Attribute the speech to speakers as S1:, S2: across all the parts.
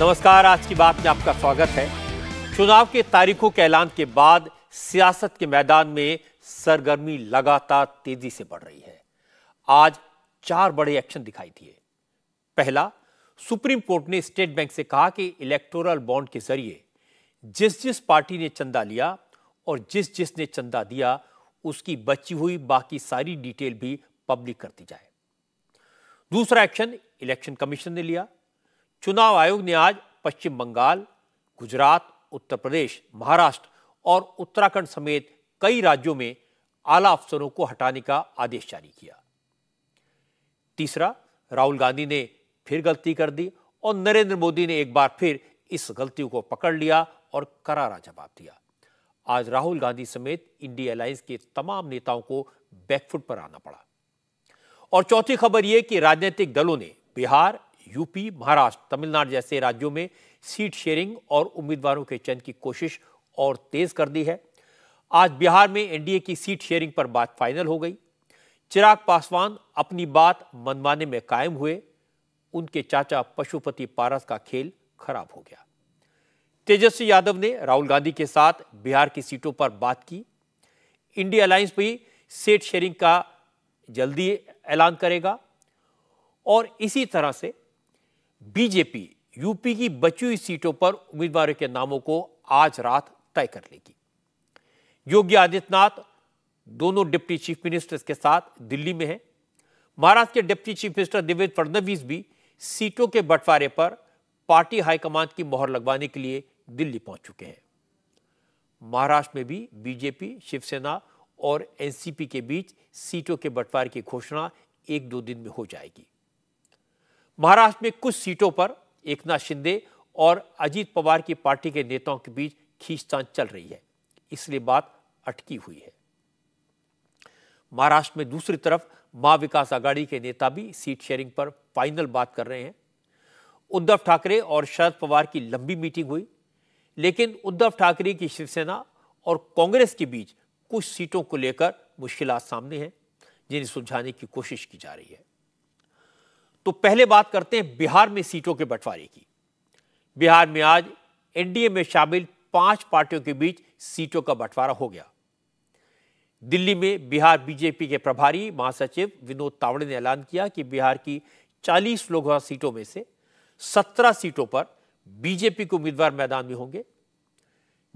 S1: नमस्कार आज की बात में आपका स्वागत है चुनाव के तारीखों के ऐलान के बाद सियासत के मैदान में सरगर्मी लगातार तेजी से बढ़ रही है आज चार बड़े एक्शन दिखाई दिए पहला सुप्रीम कोर्ट ने स्टेट बैंक से कहा कि इलेक्टोरल बॉन्ड के जरिए जिस जिस पार्टी ने चंदा लिया और जिस जिस ने चंदा दिया उसकी बची हुई बाकी सारी डिटेल भी पब्लिक कर दी जाए दूसरा एक्शन इलेक्शन कमीशन ने लिया चुनाव आयोग ने आज पश्चिम बंगाल गुजरात उत्तर प्रदेश महाराष्ट्र और उत्तराखंड समेत कई राज्यों में आला अफसरों को हटाने का आदेश जारी किया तीसरा राहुल गांधी ने फिर गलती कर दी और नरेंद्र मोदी ने एक बार फिर इस गलती को पकड़ लिया और करारा जवाब दिया आज राहुल गांधी समेत इंडिया अलायंस के तमाम नेताओं को बैकफुट पर आना पड़ा और चौथी खबर यह कि राजनीतिक दलों ने बिहार यूपी महाराष्ट्र तमिलनाडु जैसे राज्यों में सीट शेयरिंग और उम्मीदवारों के चयन की कोशिश और तेज कर दी है आज बिहार में एनडीए की सीट शेयरिंग पर बात फाइनल हो गई चिराग पासवान अपनी बात मनवाने में कायम हुए उनके चाचा पशुपति पारस का खेल खराब हो गया तेजस्वी यादव ने राहुल गांधी के साथ बिहार की सीटों पर बात की इंडिया अलायंस भी सीट शेयरिंग का जल्दी ऐलान करेगा और इसी तरह से बीजेपी यूपी की बची हुई सीटों पर उम्मीदवारों के नामों को आज रात तय कर लेगी योगी आदित्यनाथ दोनों डिप्टी चीफ मिनिस्टर्स के साथ दिल्ली में हैं महाराष्ट्र के deputy chief minister Devendra Fadnavis भी सीटों के बंटवारे पर पार्टी हाईकमान की मोहर लगवाने के लिए दिल्ली पहुंच चुके हैं महाराष्ट्र में भी बीजेपी शिवसेना और एनसीपी के बीच सीटों के बंटवारे की घोषणा एक दो दिन में हो जाएगी महाराष्ट्र में कुछ सीटों पर एकनाथ शिंदे और अजीत पवार की पार्टी के नेताओं के बीच खींचतान चल रही है इसलिए बात अटकी हुई है महाराष्ट्र में दूसरी तरफ महाविकास विकास आघाड़ी के नेता भी सीट शेयरिंग पर फाइनल बात कर रहे हैं उद्धव ठाकरे और शरद पवार की लंबी मीटिंग हुई लेकिन उद्धव ठाकरे की शिवसेना और कांग्रेस के बीच कुछ सीटों को लेकर मुश्किल सामने हैं जिन्हें सुलझाने की कोशिश की जा रही है तो पहले बात करते हैं बिहार में सीटों के बंटवारे की बिहार में आज एनडीए में शामिल पांच पार्टियों के बीच सीटों का बंटवारा हो गया दिल्ली में बिहार बीजेपी के प्रभारी महासचिव विनोद तावड़े ने ऐलान किया कि बिहार की 40 लोकसभा सीटों में से 17 सीटों पर बीजेपी के उम्मीदवार मैदान में होंगे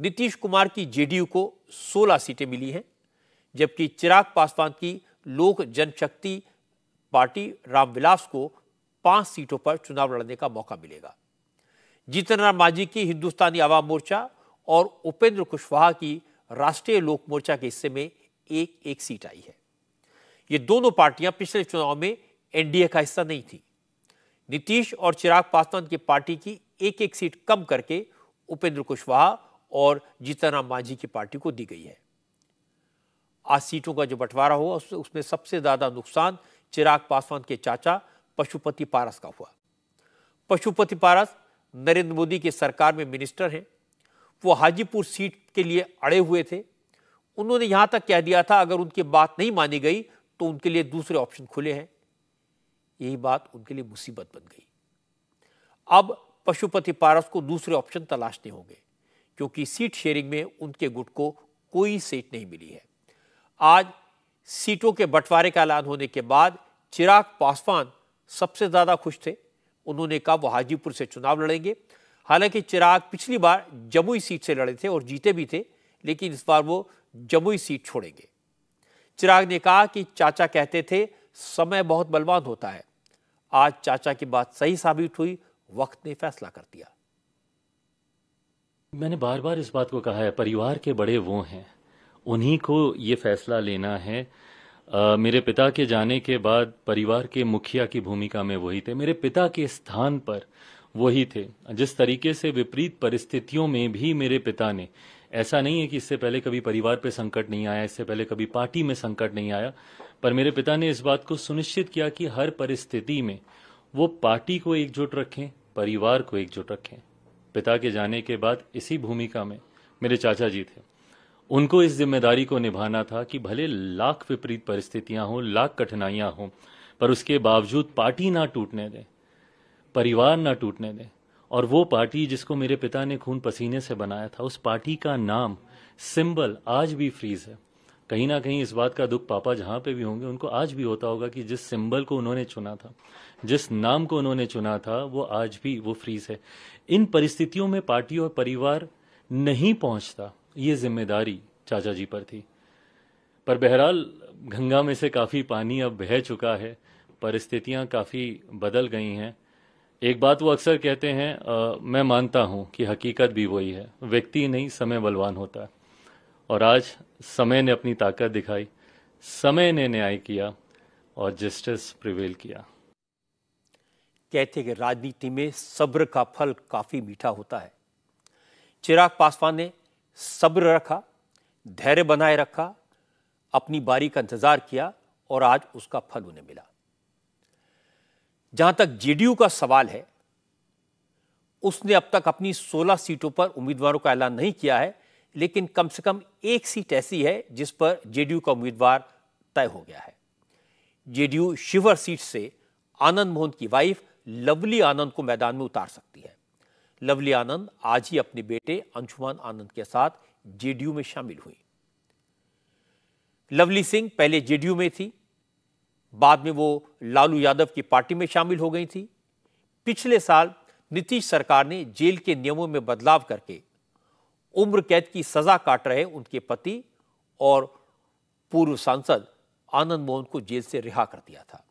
S1: नीतीश कुमार की जेडीयू को 16 सीटें मिली हैं जबकि चिराग पासवान की लोक जनशक्ति पार्टी रामविलास को पांच सीटों पर चुनाव लड़ने का मौका मिलेगा जीतन राम मांझी की हिंदुस्तानी आवाम मोर्चा और उपेंद्र कुशवाहा की राष्ट्रीय लोक मोर्चा के हिस्से में एक एक सीट आई है ये दोनों पार्टियां पिछले चुनाव में एनडीए का हिस्सा नहीं थी नीतीश और चिराग पासवान की पार्टी की एक एक सीट कम करके उपेंद्र कुशवाहा और जीतन राम मांझी की पार्टी को दी गई है आज सीटों का जो बंटवारा हुआ उसमें सबसे ज्यादा नुकसान चिराग पासवान के चाचा पशुपति पारस का हुआ पशुपति पारस नरेंद्र मोदी की सरकार में मिनिस्टर हैं वो हाजीपुर सीट के लिए अड़े हुए थे उन्होंने यहां तक कह दिया था अगर उनकी बात नहीं मानी गई तो उनके लिए दूसरे ऑप्शन खुले हैं यही बात उनके लिए मुसीबत बन गई अब पशुपति पारस को दूसरे ऑप्शन तलाशने होंगे क्योंकि सीट शेयरिंग में उनके गुट को कोई सीट नहीं मिली है आज सीटों के बंटवारे का ऐलान होने के बाद चिराग पासवान सबसे ज़्यादा खुश थे उन्होंने कहा वो हाजीपुर से चुनाव लड़ेंगे हालांकि चिराग पिछली बार जमुई सीट से लड़े थे और जीते भी थे लेकिन इस बार वो जमुई सीट छोड़ेंगे चिराग ने कहा कि चाचा कहते थे समय बहुत बलवान होता है आज चाचा की बात सही साबित हुई वक्त ने फैसला कर दिया
S2: मैंने बार बार इस बात को कहा है परिवार के बड़े वो हैं उन्हीं को ये फैसला लेना है Uh, मेरे पिता के जाने के बाद परिवार के मुखिया की भूमिका में वही थे मेरे पिता के स्थान पर वही थे जिस तरीके से विपरीत परिस्थितियों में भी मेरे पिता ने ऐसा नहीं है कि इससे पहले कभी परिवार पे संकट नहीं आया इससे पहले कभी पार्टी में संकट नहीं आया पर मेरे पिता ने इस बात को सुनिश्चित किया कि हर परिस्थिति में वो पार्टी को एकजुट रखें परिवार को एकजुट रखें पिता के जाने के बाद इसी भूमिका में मेरे चाचा जी थे उनको इस जिम्मेदारी को निभाना था कि भले लाख विपरीत परिस्थितियां हों लाख कठिनाइयां हों पर उसके बावजूद पार्टी ना टूटने दें परिवार ना टूटने दें और वो पार्टी जिसको मेरे पिता ने खून पसीने से बनाया था उस पार्टी का नाम सिंबल आज भी फ्रीज है कहीं ना कहीं इस बात का दुख पापा जहाँ पे भी होंगे उनको आज भी होता होगा कि जिस सिंबल को उन्होंने चुना था जिस नाम को उन्होंने चुना था वो आज भी वो फ्रीज है इन परिस्थितियों में पार्टी और परिवार नहीं पहुंचता ये जिम्मेदारी चाचा जी पर थी पर बहरहाल गंगा में से काफ़ी पानी अब बह चुका है परिस्थितियाँ काफ़ी बदल गई हैं एक बात वो अक्सर कहते हैं आ, मैं मानता हूँ कि हकीकत भी वही है व्यक्ति नहीं समय बलवान होता है और आज समय ने अपनी ताकत दिखाई समय ने न्याय किया और जस्टिस प्रिवेल किया
S1: कहते कि राजनीति में सब्र का फल काफ़ी मीठा होता है चिराग पासवान ने सब्र रखा धैर्य बनाए रखा अपनी बारी का इंतज़ार किया और आज उसका फल उन्हें मिला जहां तक जेडीयू का सवाल है उसने अब तक अपनी 16 सीटों पर उम्मीदवारों का ऐलान नहीं किया है लेकिन कम से कम एक सीट ऐसी है जिस पर जेडीयू का उम्मीदवार तय हो गया है जेडीयू शिवर सीट से आनंद मोहन की वाइफ लवली आनंद को मैदान में उतार सकती है लवली आनंद आज ही अपने बेटे अंशुमान आनंद के साथ जेडीयू में शामिल हुई लवली सिंह पहले जेडीयू में थी बाद में वो लालू यादव की पार्टी में शामिल हो गई थी पिछले साल नीतीश सरकार ने जेल के नियमों में बदलाव करके उम्र कैद की सजा काट रहे उनके पति और पूर्व सांसद आनंद मोहन को जेल से रिहा कर दिया था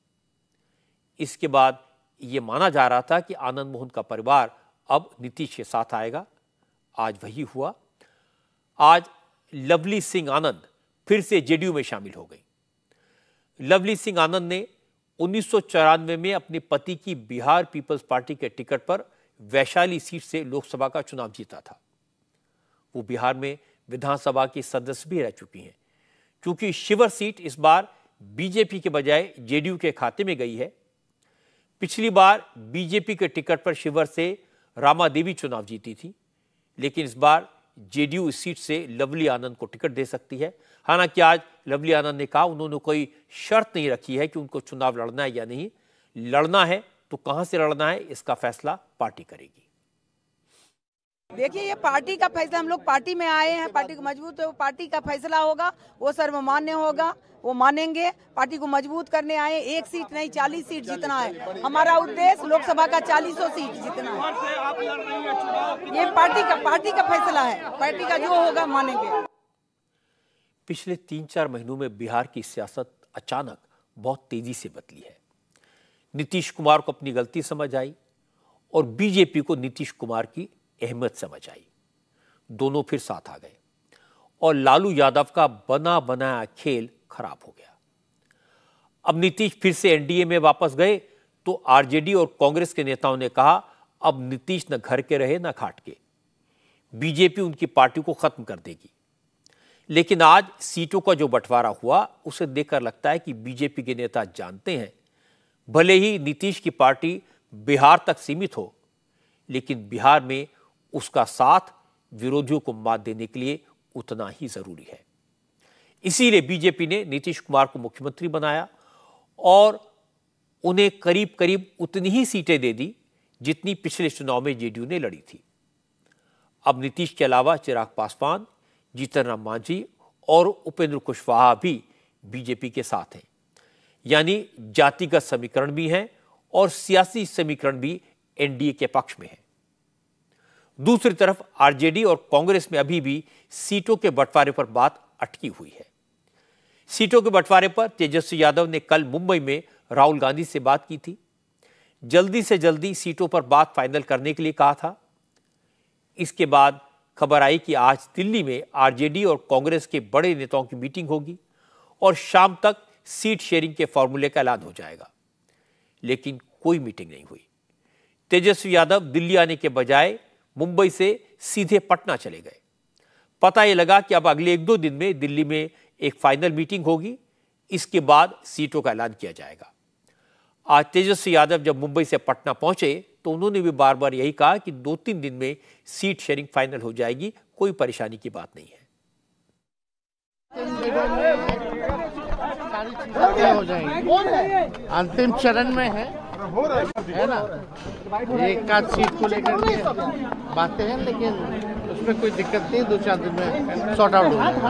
S1: इसके बाद ये माना जा रहा था कि आनंद मोहन का परिवार अब नीतीश के साथ आएगा आज वही हुआ आज लवली सिंह आनंद फिर से जेडीयू में शामिल हो गई लवली सिंह आनंद ने उन्नीस में अपने पति की बिहार पीपल्स पार्टी के टिकट पर वैशाली सीट से लोकसभा का चुनाव जीता था वो बिहार में विधानसभा की सदस्य भी रह चुकी हैं क्योंकि शिवर सीट इस बार बीजेपी के बजाय जेडीयू के खाते में गई है पिछली बार बीजेपी के टिकट पर शिवर से रामा देवी चुनाव जीती थी लेकिन इस बार जेडीयू इस सीट से लवली आनंद को टिकट दे सकती है हालांकि आज लवली आनंद ने कहा उन्होंने कोई शर्त नहीं रखी है कि उनको चुनाव लड़ना है या नहीं लड़ना है तो कहां से लड़ना है इसका फैसला पार्टी करेगी देखिए ये पार्टी का फैसला हम लोग पार्टी में आए हैं पार्टी को मजबूत तो पार्टी का फैसला होगा वो सर्वमान्य होगा वो मानेंगे पार्टी को मजबूत करने आए एक सीट नहीं चालीस सीट जीतना है हमारा उद्देश्य लोकसभा का चालीसों सीट जीतना
S3: है ये
S4: पार्टी
S5: का पार्टी का फैसला है पार्टी का जो होगा मानेंगे
S1: पिछले तीन चार महीनों में बिहार की सियासत अचानक बहुत तेजी से बदली है नीतीश कुमार को अपनी गलती समझ आई और बीजेपी को नीतीश कुमार की अहमियत समझ आई दोनों फिर साथ आ गए और लालू यादव का बना बनाया खेल खराब हो गया अब नीतीश फिर से एनडीए में वापस गए तो आरजेडी और कांग्रेस के नेताओं ने कहा अब नीतीश न घर के रहे न खाट के बीजेपी उनकी पार्टी को खत्म कर देगी लेकिन आज सीटों का जो बंटवारा हुआ उसे देखकर लगता है कि बीजेपी के नेता जानते हैं भले ही नीतीश की पार्टी बिहार तक सीमित हो लेकिन बिहार में उसका साथ विरोधियों को मात देने के लिए उतना ही जरूरी है इसीलिए बीजेपी ने नीतीश कुमार को मुख्यमंत्री बनाया और उन्हें करीब करीब उतनी ही सीटें दे दी जितनी पिछले चुनाव में जेडीयू ने लड़ी थी अब नीतीश के अलावा चिराग पासवान जीतन राम मांझी और उपेंद्र कुशवाहा भी बीजेपी के साथ हैं यानी जातिगत समीकरण भी हैं और सियासी समीकरण भी एनडीए के पक्ष में है दूसरी तरफ आरजेडी और कांग्रेस में अभी भी सीटों के बंटवारे पर बात अटकी हुई है सीटों के बंटवारे पर तेजस्वी यादव ने कल मुंबई में राहुल गांधी से बात की थी जल्दी से जल्दी सीटों पर बात फाइनल करने के लिए कहा था इसके बाद खबर आई कि आज दिल्ली में आरजेडी और कांग्रेस के बड़े नेताओं की मीटिंग होगी और शाम तक सीट शेयरिंग के फॉर्मूले का ऐलान हो जाएगा लेकिन कोई मीटिंग नहीं हुई तेजस्वी यादव दिल्ली आने के बजाय मुंबई से सीधे पटना चले गए पता ये लगा कि अब अगले एक दो दिन में दिल्ली में एक फाइनल मीटिंग होगी इसके बाद सीटों का ऐलान किया जाएगा आज तेजस्वी यादव जब मुंबई से पटना पहुंचे तो उन्होंने भी बार बार यही कहा कि दो तीन दिन में सीट शेयरिंग फाइनल हो जाएगी कोई परेशानी की बात नहीं है
S5: अंतिम चरण
S3: में है
S6: हो रहा है है ना एक का सीट को लेकर बातें हैं लेकिन
S4: उसमें कोई दिक्कत नहीं दो चार दिन में सॉर्ट आउट हो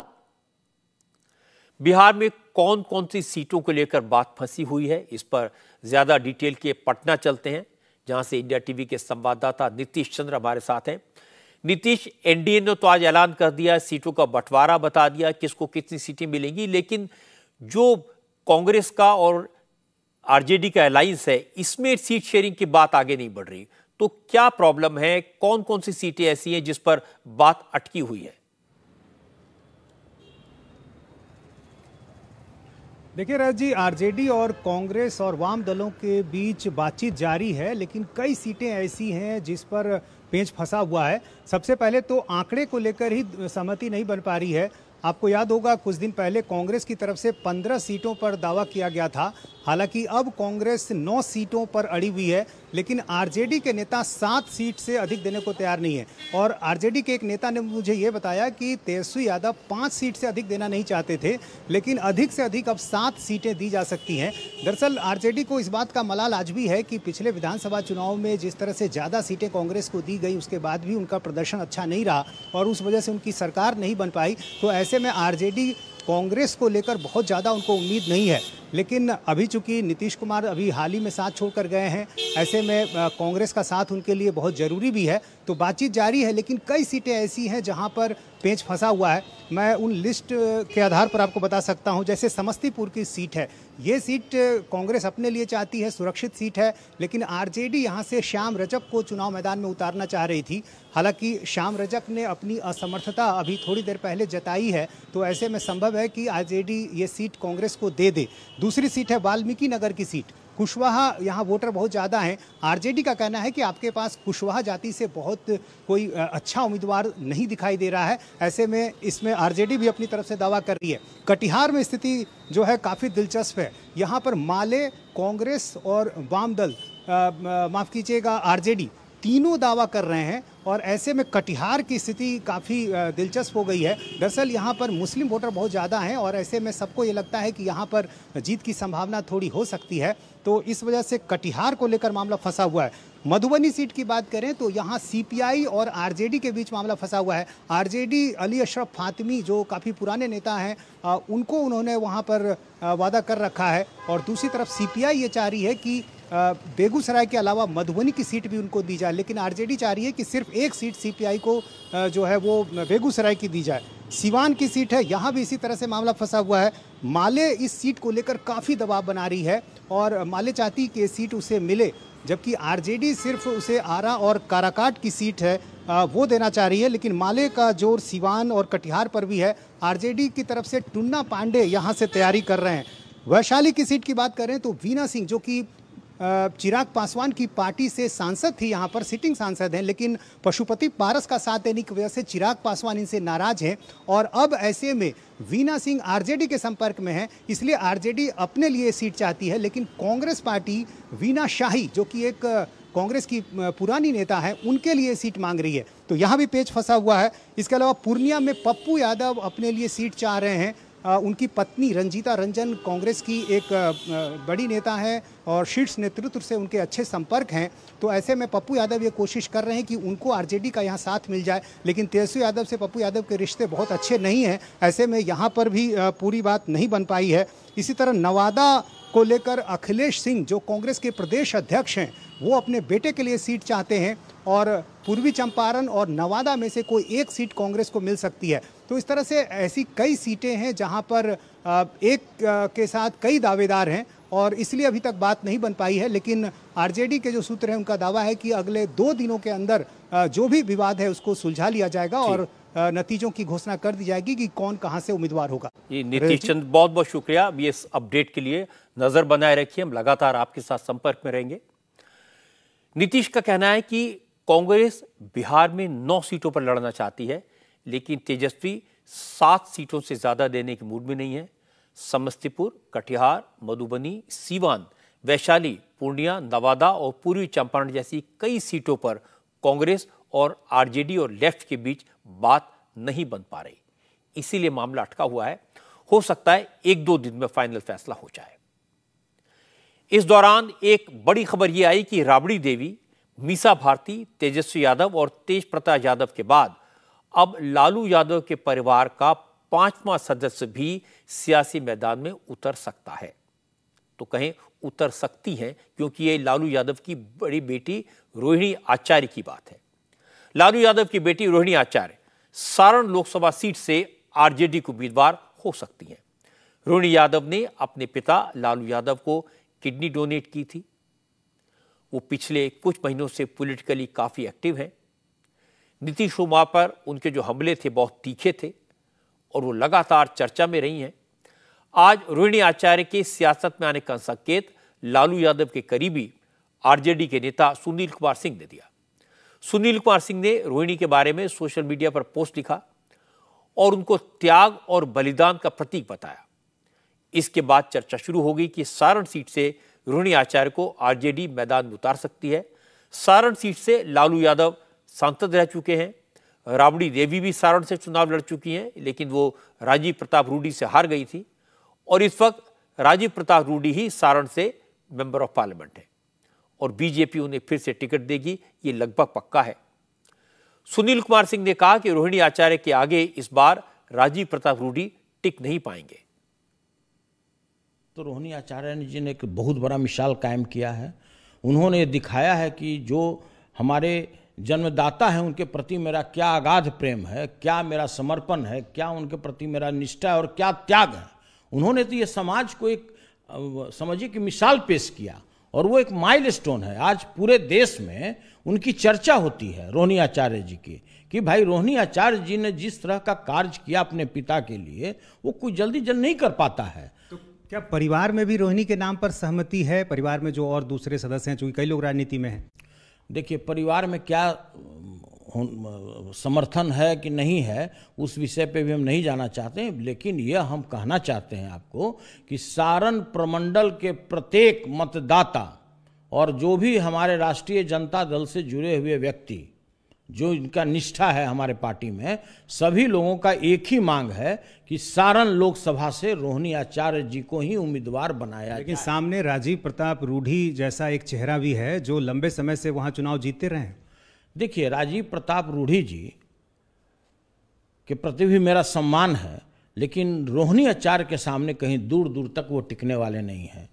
S1: बिहार में कौन कौन सी सीटों को लेकर बात फंसी हुई है इस पर ज़्यादा डिटेल के पटना चलते हैं जहां से इंडिया टीवी के संवाददाता नीतीश चंद्र हमारे साथ हैं नीतीश एनडीए ने तो आज ऐलान कर दिया सीटों का बंटवारा बता दिया किसको कितनी सीटें मिलेंगी लेकिन जो कांग्रेस का और आरजेडी का अलायंस है इसमें सीट शेयरिंग की बात आगे नहीं बढ़ रही तो क्या प्रॉब्लम है कौन कौन सी सीटें ऐसी हैं जिस पर बात अटकी हुई है
S5: देखिए राज जी आरजेडी और कांग्रेस और वाम दलों के बीच बातचीत जारी है लेकिन कई सीटें ऐसी हैं जिस पर पेंच फंसा हुआ है सबसे पहले तो आंकड़े को लेकर ही सहमति नहीं बन पा रही है आपको याद होगा कुछ दिन पहले कांग्रेस की तरफ से 15 सीटों पर दावा किया गया था हालांकि अब कांग्रेस 9 सीटों पर अड़ी हुई है लेकिन आरजेडी के नेता सात सीट से अधिक देने को तैयार नहीं है और आरजेडी के एक नेता ने मुझे ये बताया कि तेजस्वी यादव पाँच सीट से अधिक देना नहीं चाहते थे लेकिन अधिक से अधिक अब सात सीटें दी जा सकती हैं दरअसल आरजेडी को इस बात का मलाल आज भी है कि पिछले विधानसभा चुनाव में जिस तरह से ज़्यादा सीटें कांग्रेस को दी गई उसके बाद भी उनका प्रदर्शन अच्छा नहीं रहा और उस वजह से उनकी सरकार नहीं बन पाई तो ऐसे में आर कांग्रेस को लेकर बहुत ज़्यादा उनको उम्मीद नहीं है लेकिन अभी चूंकि नीतीश कुमार अभी हाल ही में साथ छोड़कर गए हैं ऐसे में कांग्रेस का साथ उनके लिए बहुत ज़रूरी भी है तो बातचीत जारी है लेकिन कई सीटें ऐसी हैं जहां पर पेंच फंसा हुआ है मैं उन लिस्ट के आधार पर आपको बता सकता हूं जैसे समस्तीपुर की सीट है ये सीट कांग्रेस अपने लिए चाहती है सुरक्षित सीट है लेकिन आरजेडी यहां से श्याम रजक को चुनाव मैदान में उतारना चाह रही थी हालांकि श्याम रजक ने अपनी असमर्थता अभी थोड़ी देर पहले जताई है तो ऐसे में संभव है कि आर ये सीट कांग्रेस को दे दे दूसरी सीट है वाल्मीकि नगर की सीट कुशवाहा यहाँ वोटर बहुत ज़्यादा हैं आरजेडी का कहना है कि आपके पास कुशवाहा जाति से बहुत कोई अच्छा उम्मीदवार नहीं दिखाई दे रहा है ऐसे में इसमें आरजेडी भी अपनी तरफ से दावा कर रही है कटिहार में स्थिति जो है काफ़ी दिलचस्प है यहाँ पर माले कांग्रेस और वाम दल माफ़ कीजिएगा आर तीनों दावा कर रहे हैं और ऐसे में कटिहार की स्थिति काफ़ी दिलचस्प हो गई है दरअसल यहाँ पर मुस्लिम वोटर बहुत ज़्यादा हैं और ऐसे में सबको ये लगता है कि यहाँ पर जीत की संभावना थोड़ी हो सकती है तो इस वजह से कटिहार को लेकर मामला फंसा हुआ है मधुबनी सीट की बात करें तो यहाँ सीपीआई और आरजेडी के बीच मामला फंसा हुआ है आरजेडी अली अशरफ फातमी जो काफ़ी पुराने नेता हैं उनको उन्होंने वहाँ पर वादा कर रखा है और दूसरी तरफ सीपीआई ये चाह रही है कि बेगूसराय के अलावा मधुबनी की सीट भी उनको दी जाए लेकिन आरजेडी चाह रही है कि सिर्फ एक सीट सीपीआई को जो है वो बेगूसराय की दी जाए सिवान की सीट है यहाँ भी इसी तरह से मामला फंसा हुआ है माले इस सीट को लेकर काफ़ी दबाव बना रही है और माले चाहती कि सीट उसे मिले जबकि आरजेडी सिर्फ उसे आरा और काराकाट की सीट है वो देना चाह रही है लेकिन माले का जोर सिवान और कटिहार पर भी है आरजेडी की तरफ से टुन्ना पांडे यहाँ से तैयारी कर रहे हैं वैशाली की सीट की बात करें तो वीना सिंह जो कि चिराग पासवान की पार्टी से सांसद थी यहाँ पर सिटिंग सांसद हैं लेकिन पशुपति पारस का साथ देने की वजह से चिराग पासवान इनसे नाराज हैं और अब ऐसे में वीना सिंह आरजेडी के संपर्क में है इसलिए आरजेडी अपने लिए सीट चाहती है लेकिन कांग्रेस पार्टी वीना शाही जो कि एक कांग्रेस की पुरानी नेता है उनके लिए सीट मांग रही है तो यहाँ भी पेच फंसा हुआ है इसके अलावा पूर्णिया में पप्पू यादव अपने लिए सीट चाह रहे हैं उनकी पत्नी रंजीता रंजन कांग्रेस की एक बड़ी नेता है और शीर्ष नेतृत्व से उनके अच्छे संपर्क हैं तो ऐसे में पप्पू यादव ये कोशिश कर रहे हैं कि उनको आरजेडी का यहाँ साथ मिल जाए लेकिन तेजस्वी यादव से पप्पू यादव के रिश्ते बहुत अच्छे नहीं हैं ऐसे में यहाँ पर भी पूरी बात नहीं बन पाई है इसी तरह नवादा को लेकर अखिलेश सिंह जो कांग्रेस के प्रदेश अध्यक्ष हैं वो अपने बेटे के लिए सीट चाहते हैं और पूर्वी चंपारण और नवादा में से कोई एक सीट कांग्रेस को मिल सकती है तो इस तरह से ऐसी कई सीटें हैं जहां पर एक के साथ कई दावेदार हैं और इसलिए अभी तक बात नहीं बन पाई है लेकिन आरजेडी के जो सूत्र हैं उनका दावा है कि अगले दो दिनों के अंदर जो भी विवाद है उसको सुलझा लिया जाएगा और नतीजों की घोषणा कर दी जाएगी कि कौन कहां से उम्मीदवार होगा
S1: ये नीतीश चंद बहुत बहुत शुक्रिया अभी इस अपडेट के लिए नज़र बनाए रखिए हम लगातार आपके साथ संपर्क में रहेंगे नीतीश का कहना है कि कांग्रेस बिहार में नौ सीटों पर लड़ना चाहती है लेकिन तेजस्वी सात सीटों से ज़्यादा देने के मूड में नहीं है समस्तीपुर कटिहार मधुबनी सीवान वैशाली पूर्णिया नवादा और पूर्वी चंपारण जैसी कई सीटों पर कांग्रेस और आरजेडी और लेफ्ट के बीच बात नहीं बन पा रही इसीलिए मामला अटका हुआ है हो सकता है एक दो दिन में फाइनल फैसला हो जाए इस दौरान एक बड़ी खबर यह आई कि राबड़ी देवी मीसा भारती तेजस्वी यादव और तेज प्रताप यादव के बाद अब लालू यादव के परिवार का पांचवा सदस्य भी सियासी मैदान में उतर सकता है तो कहें उतर सकती हैं क्योंकि ये लालू यादव की बड़ी बेटी रोहिणी आचार्य की बात है लालू यादव की बेटी रोहिणी आचार्य सारण लोकसभा सीट से आरजेडी को उम्मीदवार हो सकती हैं रोहिणी यादव ने अपने पिता लालू यादव को किडनी डोनेट की थी वो पिछले कुछ महीनों से पॉलिटिकली काफ़ी एक्टिव हैं नीतीश कुमार पर उनके जो हमले थे बहुत तीखे थे और वो लगातार चर्चा में रही हैं आज रोहिणी आचार्य के सियासत में आने का संकेत लालू यादव के करीबी आरजेडी के नेता सुनील कुमार सिंह ने दिया सुनील कुमार सिंह ने रोहिणी के बारे में सोशल मीडिया पर पोस्ट लिखा और उनको त्याग और बलिदान का प्रतीक बताया इसके बाद चर्चा शुरू होगी कि सारण सीट से रोहिणी आचार्य को आरजेडी मैदान में उतार सकती है सारण सीट से लालू यादव सांसद रह चुके हैं राबड़ी देवी भी सारण से चुनाव लड़ चुकी हैं लेकिन वो राजीव प्रताप रूडी से हार गई थी और इस वक्त राजीव प्रताप रूडी ही सारण से मेंबर ऑफ पार्लियामेंट है और बीजेपी उन्हें फिर से टिकट देगी ये लगभग पक्का है सुनील कुमार सिंह ने कहा कि रोहिणी आचार्य के आगे इस बार राजीव प्रताप रूडी टिक नहीं पाएंगे
S7: तो रोहिणी आचार्य जी ने एक बहुत बड़ा मिसाल कायम किया है उन्होंने दिखाया है कि जो हमारे जन्मदाता हैं उनके प्रति मेरा क्या अगाध प्रेम है क्या मेरा समर्पण है क्या उनके प्रति मेरा निष्ठा है और क्या त्याग है उन्होंने तो ये समाज को एक समझिए कि मिसाल पेश किया और वो एक माइल स्टोन है आज पूरे देश में उनकी चर्चा होती है रोहिणी आचार्य जी की कि भाई रोहिणी आचार्य जी ने जिस तरह का कार्य किया अपने पिता के लिए वो कुछ जल्दी जल्द नहीं कर
S5: पाता है तो क्या परिवार में भी रोहिणी के नाम पर सहमति है परिवार में जो और दूसरे सदस्य हैं चूंकि कई लोग राजनीति में हैं देखिए परिवार में क्या समर्थन
S7: है कि नहीं है उस विषय पे भी हम नहीं जाना चाहते हैं लेकिन यह हम कहना चाहते हैं आपको कि सारण प्रमंडल के प्रत्येक मतदाता और जो भी हमारे राष्ट्रीय जनता दल से जुड़े हुए व्यक्ति जो इनका निष्ठा है हमारे पार्टी में सभी लोगों का एक ही मांग है कि सारण लोकसभा से रोहिणी आचार्य जी को ही उम्मीदवार बनाया लेकिन सामने राजीव प्रताप रूढ़ी जैसा एक चेहरा भी है जो लंबे समय से वहाँ चुनाव जीते रहे हैं देखिए राजीव प्रताप रूढ़ी जी के प्रति भी मेरा सम्मान है लेकिन रोहिणी आचार्य के सामने कहीं दूर दूर तक वो टिकने वाले नहीं हैं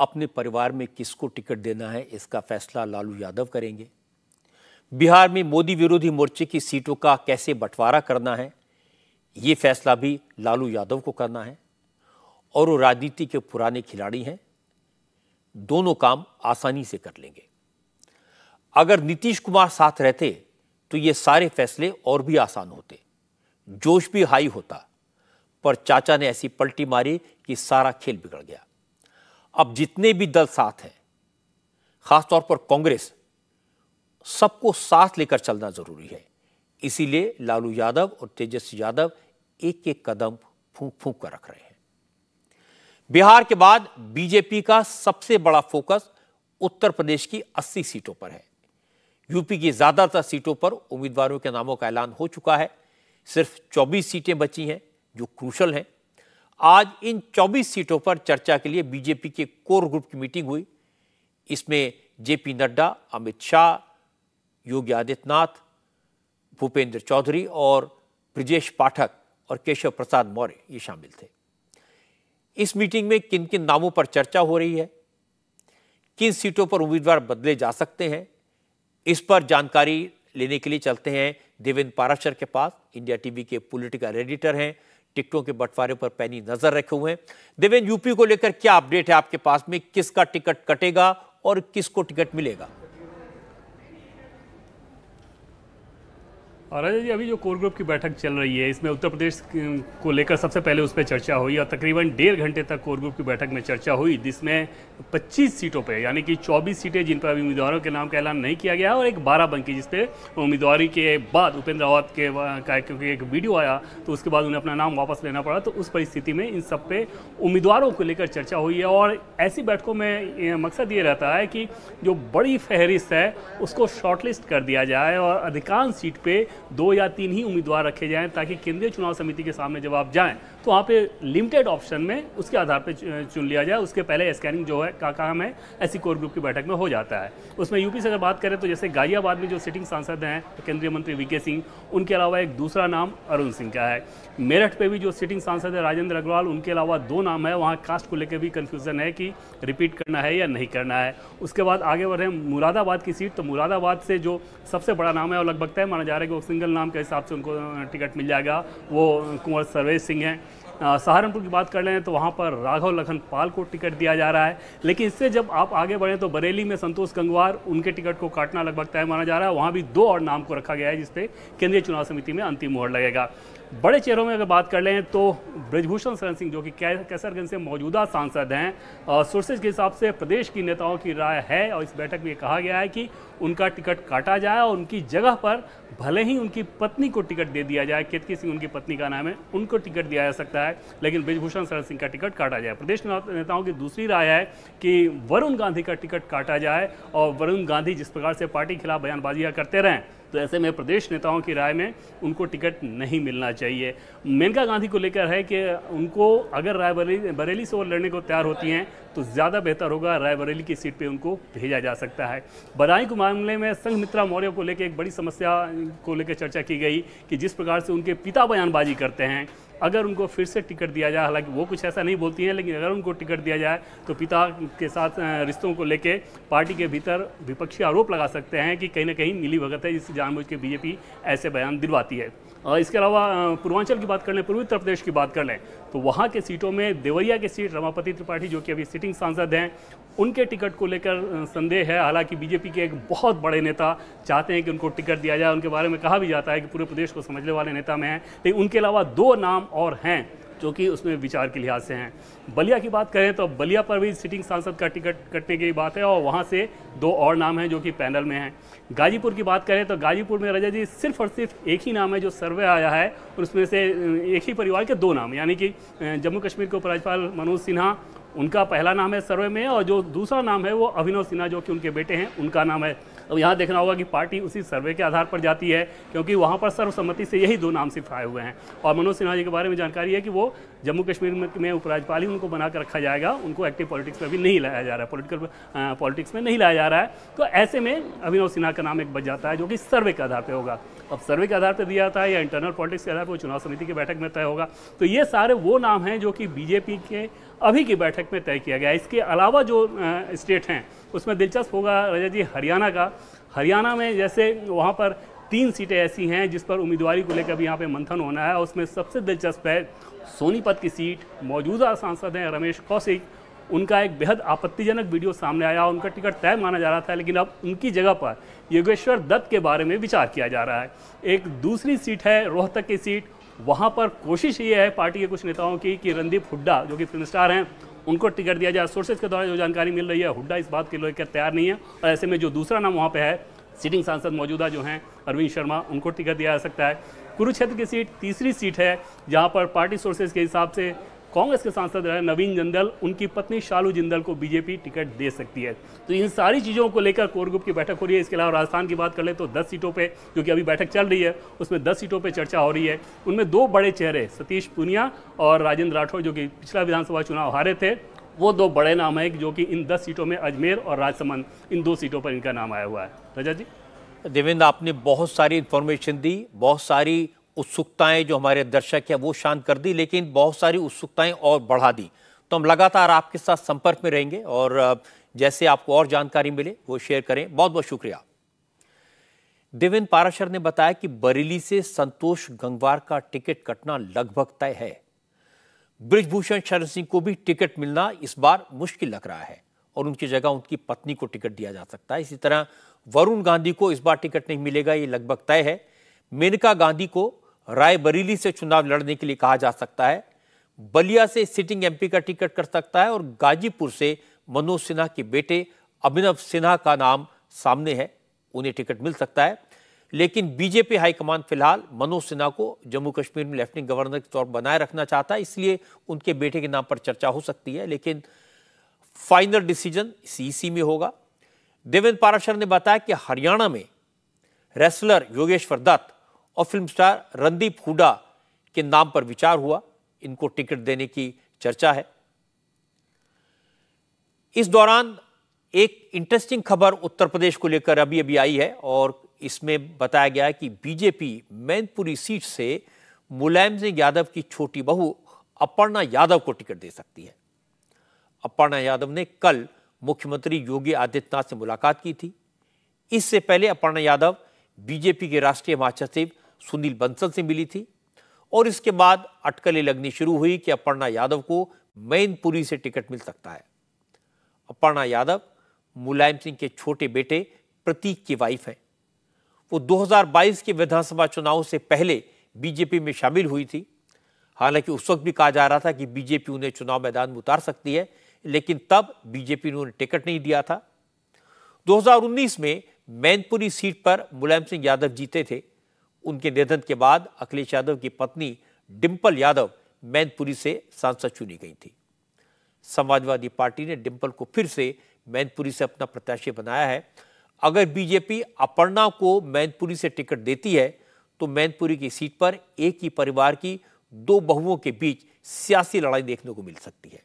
S7: अपने परिवार में किसको
S1: टिकट देना है इसका फैसला लालू यादव करेंगे
S7: बिहार में मोदी विरोधी
S1: मोर्चे की सीटों का कैसे बंटवारा करना है ये फैसला भी लालू यादव को करना है और वो राजनीति के पुराने खिलाड़ी हैं दोनों काम आसानी से कर लेंगे अगर नीतीश कुमार साथ रहते तो ये सारे फैसले और भी आसान होते जोश भी हाई होता पर चाचा ने ऐसी पलटी मारी कि सारा खेल बिगड़ गया अब जितने भी दल साथ हैं खासतौर पर कांग्रेस सबको साथ लेकर चलना जरूरी है इसीलिए लालू यादव और तेजस्वी यादव एक एक कदम फूंक फूंक कर रख रहे हैं बिहार के बाद बीजेपी का सबसे बड़ा फोकस उत्तर प्रदेश की 80 सीटों पर है यूपी की ज़्यादातर सीटों पर उम्मीदवारों के नामों का ऐलान हो चुका है सिर्फ 24 सीटें बची हैं जो क्रूशल हैं आज इन 24 सीटों पर चर्चा के लिए बीजेपी के कोर ग्रुप की मीटिंग हुई इसमें जेपी नड्डा अमित शाह योगी आदित्यनाथ भूपेंद्र चौधरी और ब्रजेश पाठक और केशव प्रसाद मौर्य ये शामिल थे इस मीटिंग में किन किन नामों पर चर्चा हो रही है किन सीटों पर उम्मीदवार बदले जा सकते हैं इस पर जानकारी लेने के लिए चलते हैं देवेंद्र पाराशर के पास इंडिया टीवी के पॉलिटिकल एडिटर हैं टिकटों के बंटवारे पर पैनी नजर रखे हुए हैं देवेंद्र यूपी को लेकर क्या अपडेट है आपके पास में किसका टिकट कटेगा
S8: और किसको टिकट मिलेगा और राजा जी अभी जो कोर ग्रुप की बैठक चल रही है इसमें उत्तर प्रदेश को लेकर सबसे पहले उस पर चर्चा हुई और तकरीबन डेढ़ घंटे तक कोर ग्रुप की बैठक में चर्चा हुई जिसमें 25 सीटों पर यानी कि 24 सीटें जिन पर अभी उम्मीदवारों के नाम का ऐलान नहीं किया गया और एक बारह जिस जिसपे उम्मीदवारी के बाद उपेंद्र रावत के का क्योंकि एक वीडियो आया तो उसके बाद उन्हें अपना नाम वापस लेना पड़ा तो उस परिस्थिति में इन सब पे उम्मीदवारों को लेकर चर्चा हुई है और ऐसी बैठकों में मकसद ये रहता है कि जो बड़ी फहरिस्त है उसको शॉर्टलिस्ट कर दिया जाए और अधिकांश सीट पर दो या तीन ही उम्मीदवार रखे जाएं ताकि केंद्रीय चुनाव समिति के सामने जब आप जाएं तो वहाँ पे लिमिटेड ऑप्शन में उसके आधार पे चुन लिया जाए उसके पहले स्कैनिंग जो है का काम है ऐसी कोर ग्रुप की बैठक में हो जाता है उसमें यूपी से अगर बात करें तो जैसे गाजियाबाद में जो सिटिंग सांसद हैं केंद्रीय मंत्री वी सिंह उनके अलावा एक दूसरा नाम अरुण सिंह का है मेरठ पर भी जो सिटिंग सांसद है राजेंद्र अग्रवाल उनके अलावा दो नाम है वहाँ कास्ट को लेकर भी कन्फ्यूज़न है कि रिपीट करना है या नहीं करना है उसके बाद आगे बढ़ रहे मुरादाबाद की सीट तो मुरादाबाद से जो सबसे बड़ा नाम है और लगभग तय माना जा रहा है कि वो सिंगल नाम के हिसाब से उनको टिकट मिल जाएगा वो कुंवर सर्वेश सिंह हैं सहारनपुर की बात कर लें तो वहाँ पर राघव लखन पाल को टिकट दिया जा रहा है लेकिन इससे जब आप आगे बढ़ें तो बरेली में संतोष गंगवार उनके टिकट को काटना लगभग तय माना जा रहा है वहाँ भी दो और नाम को रखा गया है जिसपे केंद्रीय चुनाव समिति में अंतिम मोहर लगेगा बड़े चेहरों में अगर बात कर लें तो ब्रजभूषण शरण सिंह जो कि कैसरगंज से मौजूदा सांसद हैं और सोर्सेज के हिसाब से प्रदेश की नेताओं की राय है और इस बैठक में कहा गया है कि उनका टिकट काटा जाए और उनकी जगह पर भले ही उनकी पत्नी को टिकट दे दिया जाए केतकी सिंह उनकी पत्नी का नाम है उनको टिकट दिया जा सकता है लेकिन ब्रजभूषण शरण सिंह का टिकट काटा जाए प्रदेश नेताओं की दूसरी राय है कि वरुण गांधी का टिकट काटा जाए और वरुण गांधी जिस प्रकार से पार्टी के खिलाफ बयानबाजियाँ करते रहें तो ऐसे में प्रदेश नेताओं की राय में उनको टिकट नहीं मिलना चाहिए मेनका गांधी को लेकर है कि उनको अगर रायबरेली बरेली से वो लड़ने को तैयार होती हैं तो ज़्यादा बेहतर होगा रायबरेली की सीट पर उनको भेजा जा सकता है बदायूं के मामले में संघ मित्रा मौर्य को लेकर एक बड़ी समस्या को लेकर चर्चा की गई कि जिस प्रकार से उनके पिता बयानबाजी करते हैं अगर उनको फिर से टिकट दिया जाए हालांकि वो कुछ ऐसा नहीं बोलती हैं लेकिन अगर उनको टिकट दिया जाए तो पिता के साथ रिश्तों को लेके पार्टी के भीतर विपक्षी आरोप लगा सकते हैं कि कहीं ना कहीं मिली भगत है जिससे जानबूझ के बीजेपी ऐसे बयान दिलवाती है इसके अलावा पूर्वांचल की बात कर लें पूर्वी उत्तर प्रदेश की बात कर लें तो वहाँ के सीटों में देवरिया के सीट रमापति त्रिपाठी जो कि अभी सिटिंग सांसद हैं उनके टिकट को लेकर संदेह है हालांकि बीजेपी के एक बहुत बड़े नेता चाहते हैं कि उनको टिकट दिया जाए उनके बारे में कहा भी जाता है कि पूरे प्रदेश को समझने वाले नेता में हैं लेकिन उनके अलावा दो नाम और हैं जो कि उसमें विचार के लिहाज से हैं बलिया की बात करें तो बलिया पर भी सिटिंग सांसद का टिकट कटने की बात है और वहाँ से दो और नाम हैं जो कि पैनल में हैं गाजीपुर की बात करें तो गाजीपुर में रजा जी सिर्फ और सिर्फ एक ही नाम है जो सर्वे आया है और उसमें से एक ही परिवार के दो नाम यानी कि जम्मू कश्मीर के उपराज्यपाल मनोज सिन्हा उनका पहला नाम है सर्वे में और जो दूसरा नाम है वो अभिनव सिन्हा जो कि उनके बेटे हैं उनका नाम है अब यहाँ देखना होगा कि पार्टी उसी सर्वे के आधार पर जाती है क्योंकि वहाँ पर सर्वसम्मति से यही दो नाम सिफाए हुए हैं और मनोज सिन्हा जी के बारे में जानकारी है कि वो जम्मू कश्मीर में उपराज्यपाल ही उनको बनाकर रखा जाएगा उनको एक्टिव पॉलिटिक्स में भी नहीं लाया जा रहा है पोलिटिकल पॉलिटिक्स में नहीं लाया जा रहा है तो ऐसे में अभिनव सिन्हा का नाम एक बच जाता है जो कि सर्वे के आधार पर होगा अब सर्वे के आधार पर दिया जाता है या इंटरनल पॉलिटिक्स के आधार पर चुनाव समिति की बैठक में तय होगा तो ये सारे वो नाम हैं जो कि बीजेपी के अभी की बैठक में तय किया गया इसके अलावा जो स्टेट हैं उसमें दिलचस्प होगा राजा जी हरियाणा का हरियाणा में जैसे वहाँ पर तीन सीटें ऐसी हैं जिस पर उम्मीदवारी को लेकर भी यहाँ पे मंथन होना है उसमें सबसे दिलचस्प है सोनीपत की सीट मौजूदा सांसद हैं रमेश कौशिक उनका एक बेहद आपत्तिजनक वीडियो सामने आया उनका टिकट तय माना जा रहा था लेकिन अब उनकी जगह पर योगेश्वर दत्त के बारे में विचार किया जा रहा है एक दूसरी सीट है रोहतक की सीट वहाँ पर कोशिश ये है पार्टी के कुछ नेताओं की कि रणदीप हुड्डा जो कि फिल्म स्टार हैं उनको टिकट दिया जाए सोर्सेज के द्वारा जो जानकारी मिल रही है हुड्डा इस बात के लिए तैयार नहीं है और ऐसे में जो दूसरा नाम वहाँ पर है सिटिंग सांसद मौजूदा जो हैं अरविंद शर्मा उनको टिकट दिया जा सकता है कुरुक्षेत्र की सीट तीसरी सीट है जहाँ पर पार्टी सोर्सेज के हिसाब से कांग्रेस के सांसद रहे नवीन जिंदल उनकी पत्नी शालू जिंदल को बीजेपी टिकट दे सकती है तो इन सारी चीज़ों को लेकर कोर ग्रुप की बैठक हो रही है इसके अलावा राजस्थान की बात कर ले तो 10 सीटों पे क्योंकि अभी बैठक चल रही है उसमें 10 सीटों पे चर्चा हो रही है उनमें दो बड़े चेहरे सतीश पुनिया और राजेंद्र राठौड़ जो कि पिछला विधानसभा चुनाव हारे थे वो दो बड़े नाम हैं जो कि इन दस सीटों में अजमेर और राजसमंद इन दो सीटों पर इनका नाम आया हुआ है रजा जी देवेंद्र आपने बहुत सारी इन्फॉर्मेशन
S1: दी बहुत सारी उत्सुकताएं जो हमारे दर्शक हैं वो शांत कर दी लेकिन बहुत सारी उत्सुकताएं और बढ़ा दी तो हम लगातार आपके साथ संपर्क में रहेंगे और जैसे आपको और जानकारी मिले वो शेयर करें बहुत बहुत शुक्रिया देवेंद्र पाराशर ने बताया कि बरेली से संतोष गंगवार का टिकट कटना लगभग तय है ब्रिजभूषण शरण सिंह को भी टिकट मिलना इस बार मुश्किल लग रहा है और उनकी जगह उनकी पत्नी को टिकट दिया जा सकता है इसी तरह वरुण गांधी को इस बार टिकट नहीं मिलेगा ये लगभग तय है मेनका गांधी को रायबरेली से चुनाव लड़ने के लिए कहा जा सकता है बलिया से सिटिंग एमपी का टिकट कर सकता है और गाजीपुर से मनोज सिन्हा के बेटे अभिनव सिन्हा का नाम सामने है उन्हें टिकट मिल सकता है लेकिन बीजेपी हाईकमान फिलहाल मनोज सिन्हा को जम्मू कश्मीर में लेफ्टिनेंट गवर्नर के तौर पर बनाए रखना चाहता है इसलिए उनके बेटे के नाम पर चर्चा हो सकती है लेकिन फाइनल डिसीजन सीसी में होगा देवेंद्र पाराशर ने बताया कि हरियाणा में रेसलर योगेश्वर दत्त और फिल्म स्टार रणदीप हुडा के नाम पर विचार हुआ इनको टिकट देने की चर्चा है इस दौरान एक इंटरेस्टिंग खबर उत्तर प्रदेश को लेकर अभी अभी आई है और इसमें बताया गया है कि बीजेपी मैनपुरी सीट से मुलायम सिंह यादव की छोटी बहू अपर्णा यादव को टिकट दे सकती है अपर्णा यादव ने कल मुख्यमंत्री योगी आदित्यनाथ से मुलाकात की थी इससे पहले अपर्णा यादव बीजेपी के राष्ट्रीय महासचिव सुनील बंसल से मिली थी और इसके बाद अटकलें लगनी शुरू हुई कि अपर्णा यादव को मैनपुरी से टिकट मिल सकता है अपर्णा यादव मुलायम सिंह के छोटे बेटे प्रतीक की वाइफ हैं वो 2022 के विधानसभा चुनाव से पहले बीजेपी में शामिल हुई थी हालांकि उस वक्त भी कहा जा रहा था कि बीजेपी उन्हें चुनाव मैदान में उतार सकती है लेकिन तब बीजेपी ने उन्हें टिकट नहीं दिया था 2019 में मैनपुरी सीट पर मुलायम सिंह यादव जीते थे उनके निधन के बाद अखिलेश यादव की पत्नी डिम्पल यादव मैनपुरी से सांसद चुनी गई थी समाजवादी पार्टी ने डिंपल को फिर से मैनपुरी से अपना प्रत्याशी बनाया है अगर बीजेपी अपर्णा को मैनपुरी से टिकट देती है तो मैनपुरी की सीट पर एक ही परिवार की दो बहुओं के बीच सियासी लड़ाई देखने को मिल सकती है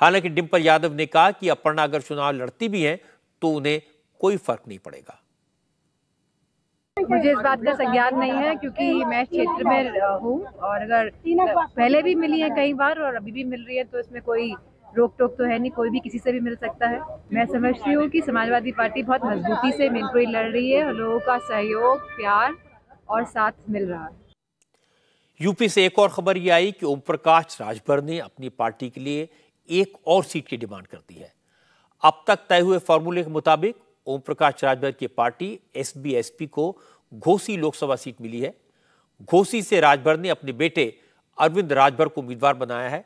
S1: हालांकि डिम्पल यादव ने कहा कि अपर्णा अगर चुनाव लड़ती भी है तो उन्हें कोई फर्क नहीं पड़ेगा
S8: मुझे इस बात का संज्ञान नहीं है क्योंकि मैं क्षेत्र में हूँ और अगर पहले भी मिली है कई बार और अभी भी मिल रही है तो इसमें कोई रोक टोक तो है नहीं कोई भी किसी से भी मिल सकता है मैं समझती हूँ
S1: कि
S7: समाजवादी पार्टी बहुत मजबूती से मेनपुरी लड़ रही है और लोगों का सहयोग प्यार और साथ मिल रहा है
S1: यूपी से एक और खबर ये आई कि ओम प्रकाश राजभर ने अपनी पार्टी के लिए एक और सीट की डिमांड कर दी है अब तक तय हुए फॉर्मूले के मुताबिक ओम प्रकाश राजभर की party S S B P को घोसी लोकसभा सीट मिली है घोसी से राजभर ने अपने बेटे अरविंद राजभर को उम्मीदवार बनाया है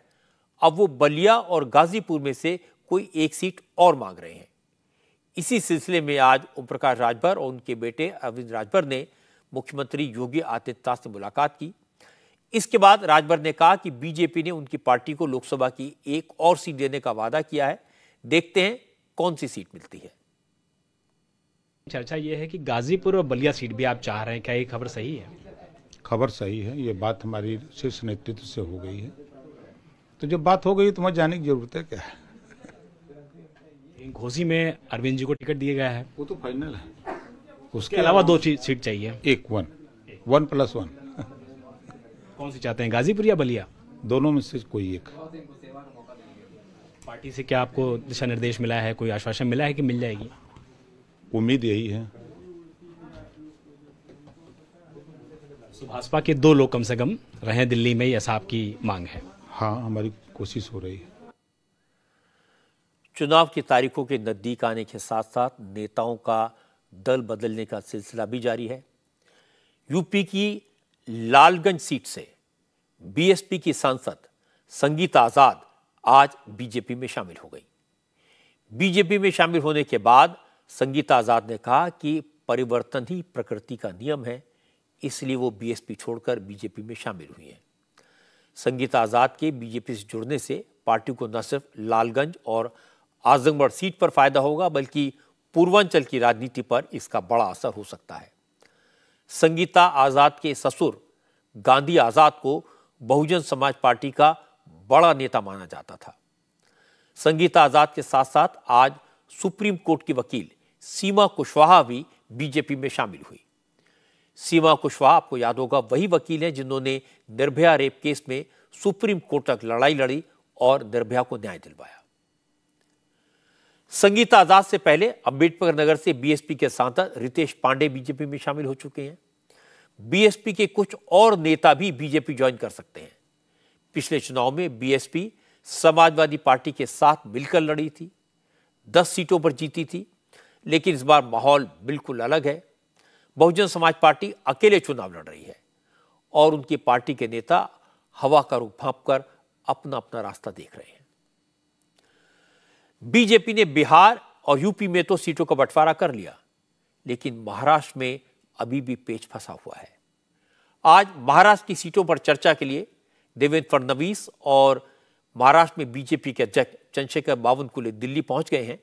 S1: अब वो बलिया और गाजीपुर में से कोई एक सीट और मांग रहे हैं इसी सिलसिले में आज ओम प्रकाश राजभर और उनके बेटे अरविंद राजभर ने मुख्यमंत्री योगी आदित्यनाथ से मुलाकात की इसके बाद राजभर ने कहा कि बीजेपी ने उनकी पार्टी को लोकसभा की एक और सीट देने का वादा किया है देखते हैं कौन सी सीट मिलती है
S8: चर्चा ये है कि गाजीपुर और बलिया सीट भी आप चाह रहे हैं क्या ये खबर सही है
S7: खबर सही है ये बात हमारी शीर्ष नेतृत्व से हो गई है तो जब बात हो गई तो मैं जाने की जरूरत है क्या घोसी में अरविंद जी को टिकट दिया गया है वो तो फाइनल है उसके अलावा दो सीट चाहिए एक वन
S4: वन प्लस वन कौन सी चाहते हैं गाजीपुर या बलिया दोनों में से कोई एक पार्टी से क्या आपको दिशा निर्देश मिला है कोई आश्वासन मिला है कि मिल जाएगी उम्मीद यही है भाजपा के दो लोग कम से कम रहे दिल्ली में ऐसा आपकी मांग है हाँ हमारी
S7: कोशिश हो रही है
S1: चुनाव की तारीखों के नज़दीक आने के साथ साथ नेताओं का दल बदलने का सिलसिला भी जारी है यूपी की लालगंज सीट से बीएसपी की सांसद संगीता आज़ाद आज बीजेपी में शामिल हो गई बीजेपी में शामिल होने के बाद संगीता आज़ाद ने कहा कि परिवर्तन ही प्रकृति का नियम है इसलिए वो बीएसपी छोड़कर बीजेपी में शामिल हुई हैं संगीता आज़ाद के बीजेपी से जुड़ने से पार्टी को न सिर्फ लालगंज और आजमगढ़ सीट पर फायदा होगा बल्कि पूर्वांचल की राजनीति पर इसका बड़ा असर हो सकता है संगीता आज़ाद के ससुर गांधी आज़ाद को बहुजन समाज पार्टी का बड़ा नेता माना जाता था संगीता आज़ाद के साथ साथ आज सुप्रीम कोर्ट की वकील सीमा कुशवाहा भी बीजेपी में शामिल हुई सीमा कुशवाहा आपको याद होगा वही वकील हैं जिन्होंने निर्भया रेप केस में सुप्रीम कोर्ट तक लड़ाई लड़ी और निर्भया को न्याय दिलवाया संगीता आजाद से पहले अंबेडकर नगर से बीएसपी के सांसद रितेश पांडे बीजेपी में शामिल हो चुके हैं बीएसपी के कुछ और नेता भी बीजेपी ज्वाइन कर सकते हैं पिछले चुनाव में बीएसपी समाजवादी पार्टी के साथ मिलकर लड़ी थी दस सीटों पर जीती थी लेकिन इस बार माहौल बिल्कुल अलग है बहुजन समाज पार्टी अकेले चुनाव लड़ रही है और उनकी पार्टी के नेता हवा का रूप भाप कर अपना अपना रास्ता देख रहे हैं बीजेपी ने बिहार और यूपी में तो सीटों का बंटवारा कर लिया लेकिन महाराष्ट्र में अभी भी पेच फंसा हुआ है आज महाराष्ट्र की सीटों पर चर्चा के लिए देवेंद्र फडणवीस और महाराष्ट्र में बीजेपी के अध्यक्ष चंद्रशेखर बावनकुले दिल्ली पहुंच गए हैं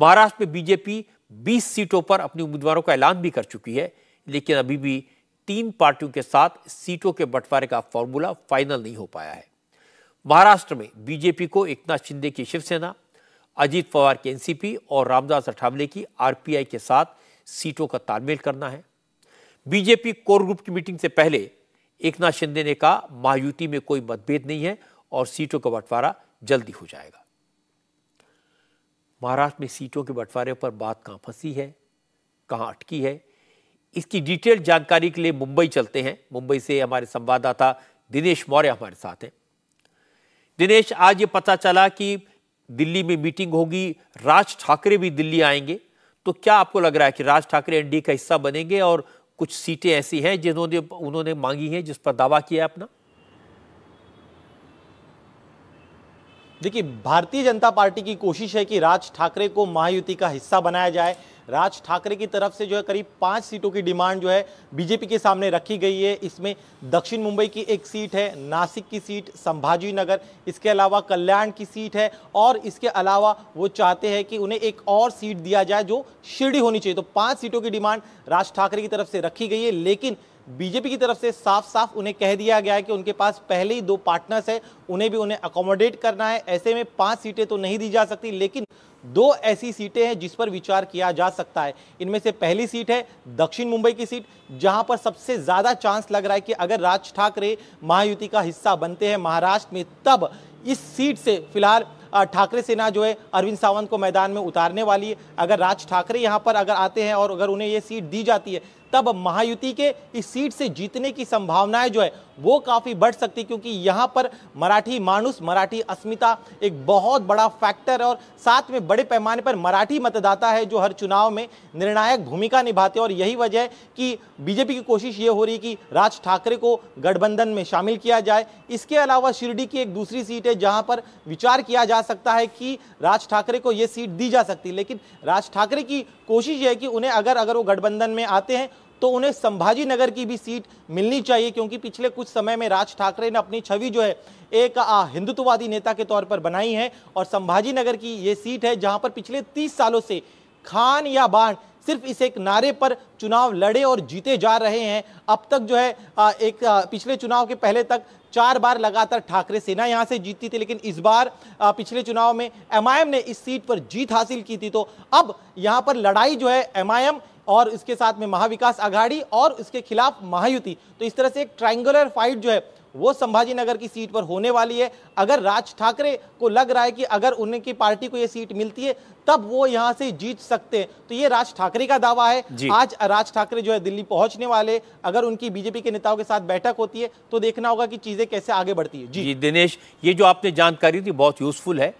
S1: महाराष्ट्र में बीजेपी 20 सीटों पर अपने उम्मीदवारों का ऐलान भी कर चुकी है लेकिन अभी भी तीन पार्टियों के साथ सीटों के बंटवारे का फॉर्मूला फाइनल नहीं हो पाया है महाराष्ट्र में बीजेपी को एक शिंदे की शिवसेना अजीत पवार की एनसीपी और रामदास अठावले की आरपीआई के साथ सीटों का तालमेल करना है बीजेपी कोर ग्रुप की मीटिंग से पहले एकनाथ शिंदे ने कहा महायुति में कोई मतभेद नहीं है और सीटों का बंटवारा जल्दी हो जाएगा महाराष्ट्र में सीटों के बंटवारे पर बात कहाँ फंसी है कहाँ अटकी है इसकी डिटेल जानकारी के लिए मुंबई चलते हैं मुंबई से हमारे संवाददाता दिनेश मौर्य हमारे साथ हैं दिनेश आज ये पता चला कि दिल्ली में मीटिंग होगी राज ठाकरे भी दिल्ली आएंगे तो क्या आपको लग रहा है कि राज ठाकरे एनडीए का हिस्सा बनेंगे और कुछ सीटें ऐसी हैं जिन्होंने उन्होंने मांगी हैं जिस पर दावा किया है अपना
S4: देखिए भारतीय जनता पार्टी की कोशिश है कि राज ठाकरे को महायुति का हिस्सा बनाया जाए राज ठाकरे की तरफ से जो है करीब पाँच सीटों की डिमांड जो है बीजेपी के सामने रखी गई है इसमें दक्षिण मुंबई की एक सीट है नासिक की सीट संभाजी नगर इसके अलावा कल्याण की सीट है और इसके अलावा वो चाहते हैं कि उन्हें एक और सीट दिया जाए जो शिरडी होनी चाहिए तो पाँच सीटों की डिमांड राज ठाकरे की तरफ से रखी गई है लेकिन बीजेपी की तरफ से साफ साफ उन्हें कह दिया गया है कि उनके पास पहले ही दो पार्टनर्स हैं उन्हें भी उन्हें अकोमोडेट करना है ऐसे में पांच सीटें तो नहीं दी जा सकती लेकिन दो ऐसी सीटें हैं जिस पर विचार किया जा सकता है इनमें से पहली सीट है दक्षिण मुंबई की सीट जहां पर सबसे ज़्यादा चांस लग रहा है कि अगर राज ठाकरे महायुति का हिस्सा बनते हैं महाराष्ट्र में तब इस सीट से फिलहाल ठाकरे सेना जो है अरविंद सावंत को मैदान में उतारने वाली है अगर राज ठाकरे यहाँ पर अगर आते हैं और अगर उन्हें ये सीट दी जाती है तब महायुति के इस सीट से जीतने की संभावनाएं जो है वो काफ़ी बढ़ सकती क्योंकि यहाँ पर मराठी मानुस मराठी अस्मिता एक बहुत बड़ा फैक्टर और साथ में बड़े पैमाने पर मराठी मतदाता है जो हर चुनाव में निर्णायक भूमिका निभाते और यही वजह है कि बीजेपी की कोशिश ये हो रही कि राज ठाकरे को गठबंधन में शामिल किया जाए इसके अलावा शिरडी की एक दूसरी सीट है जहाँ पर विचार किया जा सकता है कि राज ठाकरे को ये सीट दी जा सकती लेकिन राज ठाकरे की कोशिश है कि उन्हें अगर अगर वो गठबंधन में आते हैं तो उन्हें संभाजी नगर की भी सीट मिलनी चाहिए क्योंकि पिछले कुछ समय में राज ठाकरे ने अपनी छवि जो है एक हिंदुत्ववादी नेता के तौर पर बनाई है और संभाजी नगर की ये सीट है जहां पर पिछले तीस सालों से खान या बाण सिर्फ इस एक नारे पर चुनाव लड़े और जीते जा रहे हैं अब तक जो है एक पिछले चुनाव के पहले तक चार बार लगातार ठाकरे सेना यहां से जीतती थी लेकिन इस बार पिछले चुनाव में एमआईएम ने इस सीट पर जीत हासिल की थी तो अब यहां पर लड़ाई जो है एमआईएम और इसके साथ में महाविकास आघाड़ी और उसके खिलाफ महायुति तो इस तरह से एक ट्राइंगुलर फाइट जो है वो संभाजी नगर की सीट पर होने वाली है अगर राज ठाकरे को लग रहा है कि अगर उनकी पार्टी को ये सीट मिलती है तब वो यहाँ से जीत सकते हैं तो ये राज ठाकरे का दावा है आज राज ठाकरे जो है दिल्ली पहुंचने वाले अगर उनकी बीजेपी के नेताओं के साथ बैठक होती है तो देखना होगा कि चीजें कैसे आगे बढ़ती है
S1: जी, जी दिनेश ये जो आपने जानकारी दी बहुत यूजफुल है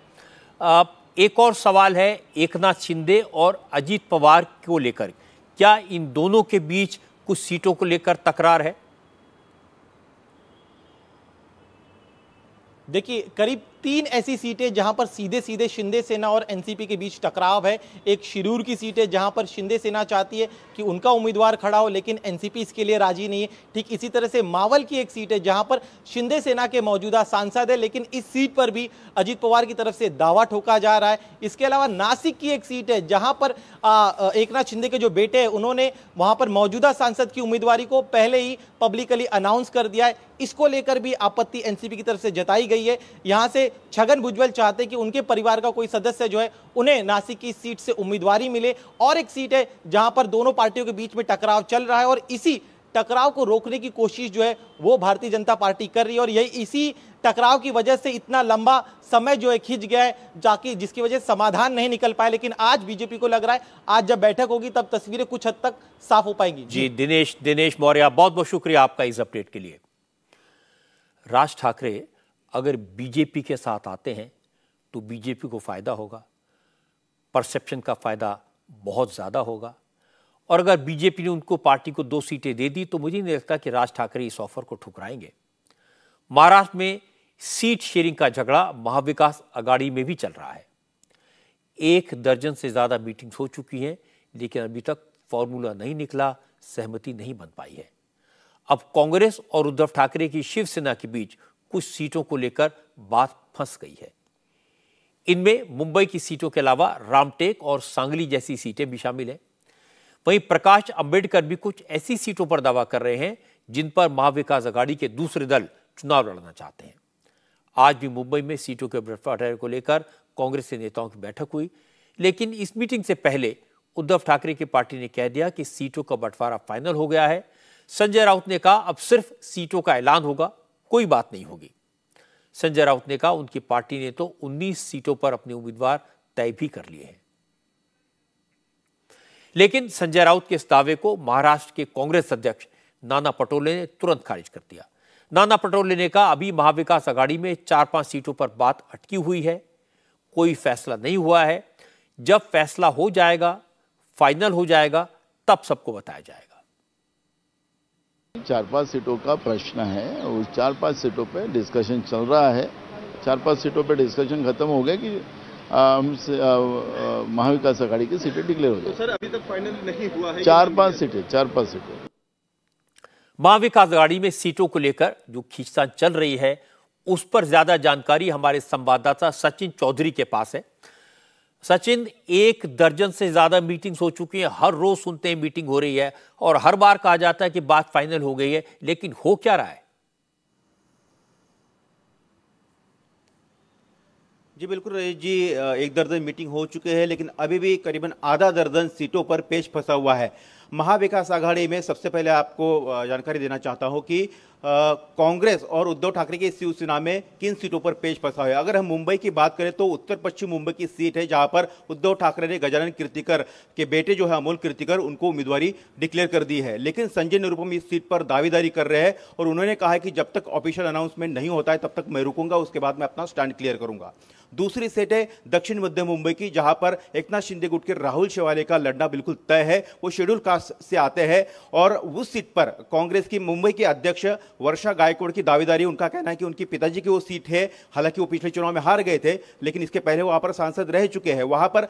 S1: एक और सवाल है एक नाथ शिंदे और अजीत पवार को लेकर क्या इन दोनों के बीच कुछ सीटों को लेकर तकरार है देखिए करीब
S4: तीन ऐसी सीटें जहां पर सीधे सीधे शिंदे सेना और एनसीपी के बीच टकराव है एक शिरूर की सीट है जहां पर शिंदे सेना चाहती है कि उनका उम्मीदवार खड़ा हो लेकिन एनसीपी इसके लिए राजी नहीं है ठीक इसी तरह से मावल की एक सीट है जहां पर शिंदे सेना के मौजूदा सांसद है लेकिन इस सीट पर भी अजीत पवार की तरफ से दावा ठोका जा रहा है इसके अलावा नासिक की एक सीट है जहाँ पर एक नाथ शिंदे के जो बेटे हैं उन्होंने वहाँ पर मौजूदा सांसद की उम्मीदवारी को पहले ही पब्लिकली अनाउंस कर दिया है इसको लेकर भी आपत्ति एनसीपी की तरफ से जताई गई है यहाँ से छगन भुजबल चाहते कि उनके परिवार का कोई सदस्य जो है उन्हें नासिक की सीट से उम्मीदवारी मिले और एक सीट है जहां पर दोनों पार्टियों के बीच में टकराव चल रहा है और इसी टकराव को रोकने की कोशिश जो है वो भारतीय जनता पार्टी कर रही है और यही इसी टकराव की वजह से इतना लंबा समय जो है खिंच गया है जाकि जिसकी वजह से समाधान नहीं निकल पाया लेकिन आज बीजेपी को लग रहा है आज जब बैठक होगी तब तस्वीरें कुछ हद तक साफ हो पाएंगी जी
S1: दिनेश दिनेश मौर्य बहुत बहुत शुक्रिया आपका इस अपडेट के लिए राज ठाकरे अगर बीजेपी के साथ आते हैं तो बीजेपी को फ़ायदा होगा परसेप्शन का फ़ायदा बहुत ज़्यादा होगा और अगर बीजेपी ने उनको पार्टी को दो सीटें दे दी तो मुझे नहीं लगता कि राज ठाकरे इस ऑफर को ठुकराएंगे महाराष्ट्र में सीट शेयरिंग का झगड़ा महाविकास अगाड़ी में भी चल रहा है एक दर्जन से ज़्यादा मीटिंग्स हो चुकी हैं लेकिन अभी तक फॉर्मूला नहीं निकला सहमति नहीं बन पाई है अब कांग्रेस और उद्धव ठाकरे की शिवसेना के बीच कुछ सीटों को लेकर बात फंस गई है इनमें मुंबई की सीटों के अलावा रामटेक और सांगली जैसी सीटें भी शामिल हैं वहीं प्रकाश अंबेडकर भी कुछ ऐसी सीटों पर दावा कर रहे हैं जिन पर महाविकास अघाड़ी के दूसरे दल चुनाव लड़ना चाहते हैं आज भी मुंबई में सीटों के बंटवारे को लेकर कांग्रेस के नेताओं की बैठक हुई लेकिन इस मीटिंग से पहले उद्धव ठाकरे की पार्टी ने कह दिया कि सीटों का बंटवारा फाइनल हो गया है संजय राउत ने कहा अब सिर्फ सीटों का ऐलान होगा कोई बात नहीं होगी संजय राउत ने कहा उनकी पार्टी ने तो 19 सीटों पर अपने उम्मीदवार तय भी कर लिए हैं लेकिन संजय राउत के इस दावे को महाराष्ट्र के कांग्रेस अध्यक्ष नाना पटोले ने तुरंत खारिज कर दिया नाना पटोले ने कहा अभी महाविकास आघाड़ी में चार पांच सीटों पर बात अटकी हुई है कोई फैसला नहीं हुआ है जब फैसला हो जाएगा फाइनल हो जाएगा तब सबको बताया जाएगा
S6: चार पांच सीटों का प्रश्न है उस चार पांच सीटों पे डिस्कशन चल रहा है चार पांच सीटों पे डिस्कशन खत्म हो गया कि हम महाविकास आघाड़ी की सीटें डिक्लेयर हो गई तो सर अभी तक फाइनल नहीं हुआ है चार पांच सीटें चार पांच सीटें
S1: महाविकास आघाड़ी में सीटों को लेकर जो खींचतान चल रही है उस पर ज्यादा जानकारी हमारे संवाददाता सचिन चौधरी के पास है सचिन एक दर्जन से ज्यादा मीटिंग्स हो चुकी हैं हर रोज सुनते हैं मीटिंग हो रही है और हर बार कहा जाता है कि बात फाइनल हो गई है
S6: लेकिन हो क्या रहा है जी बिल्कुल रईस जी एक दर्जन मीटिंग हो चुके हैं लेकिन अभी भी करीबन आधा दर्जन सीटों पर पेश फंसा हुआ है महाविकास आघाड़ी में सबसे पहले आपको जानकारी देना चाहता हूं कि कांग्रेस और उद्धव ठाकरे की शिवसेना में किन सीटों पर पेश हुआ है अगर हम मुंबई की बात करें तो उत्तर पश्चिम मुंबई की सीट है जहां पर उद्धव ठाकरे ने गजानन कीर्तिकर के बेटे जो है अमोल कीर्तिकर उनको उम्मीदवारी डिक्लेयर कर दी है लेकिन संजय निरुपम इस सीट पर दावेदारी कर रहे हैं और उन्होंने कहा है कि जब तक ऑफिशियल अनाउंसमेंट नहीं होता है तब तक मैं रुकूंगा उसके बाद मैं अपना स्टैंड क्लियर करूंगा दूसरी सीट है दक्षिण मध्य मुंबई की जहां पर एकनाथ शिंदे गुट के राहुल शेवाले का लड़ना बिल्कुल तय है वो शेड्यूल कास्ट से आते हैं और उस सीट पर कांग्रेस की मुंबई के अध्यक्ष वर्षा गायकवाड़ की दावेदारी उनका कहना है कि उनके पिताजी की वो सीट है हालांकि वो पिछले चुनाव में हार गए थे लेकिन इसके पहले वहां पर सांसद रह चुके हैं वहां पर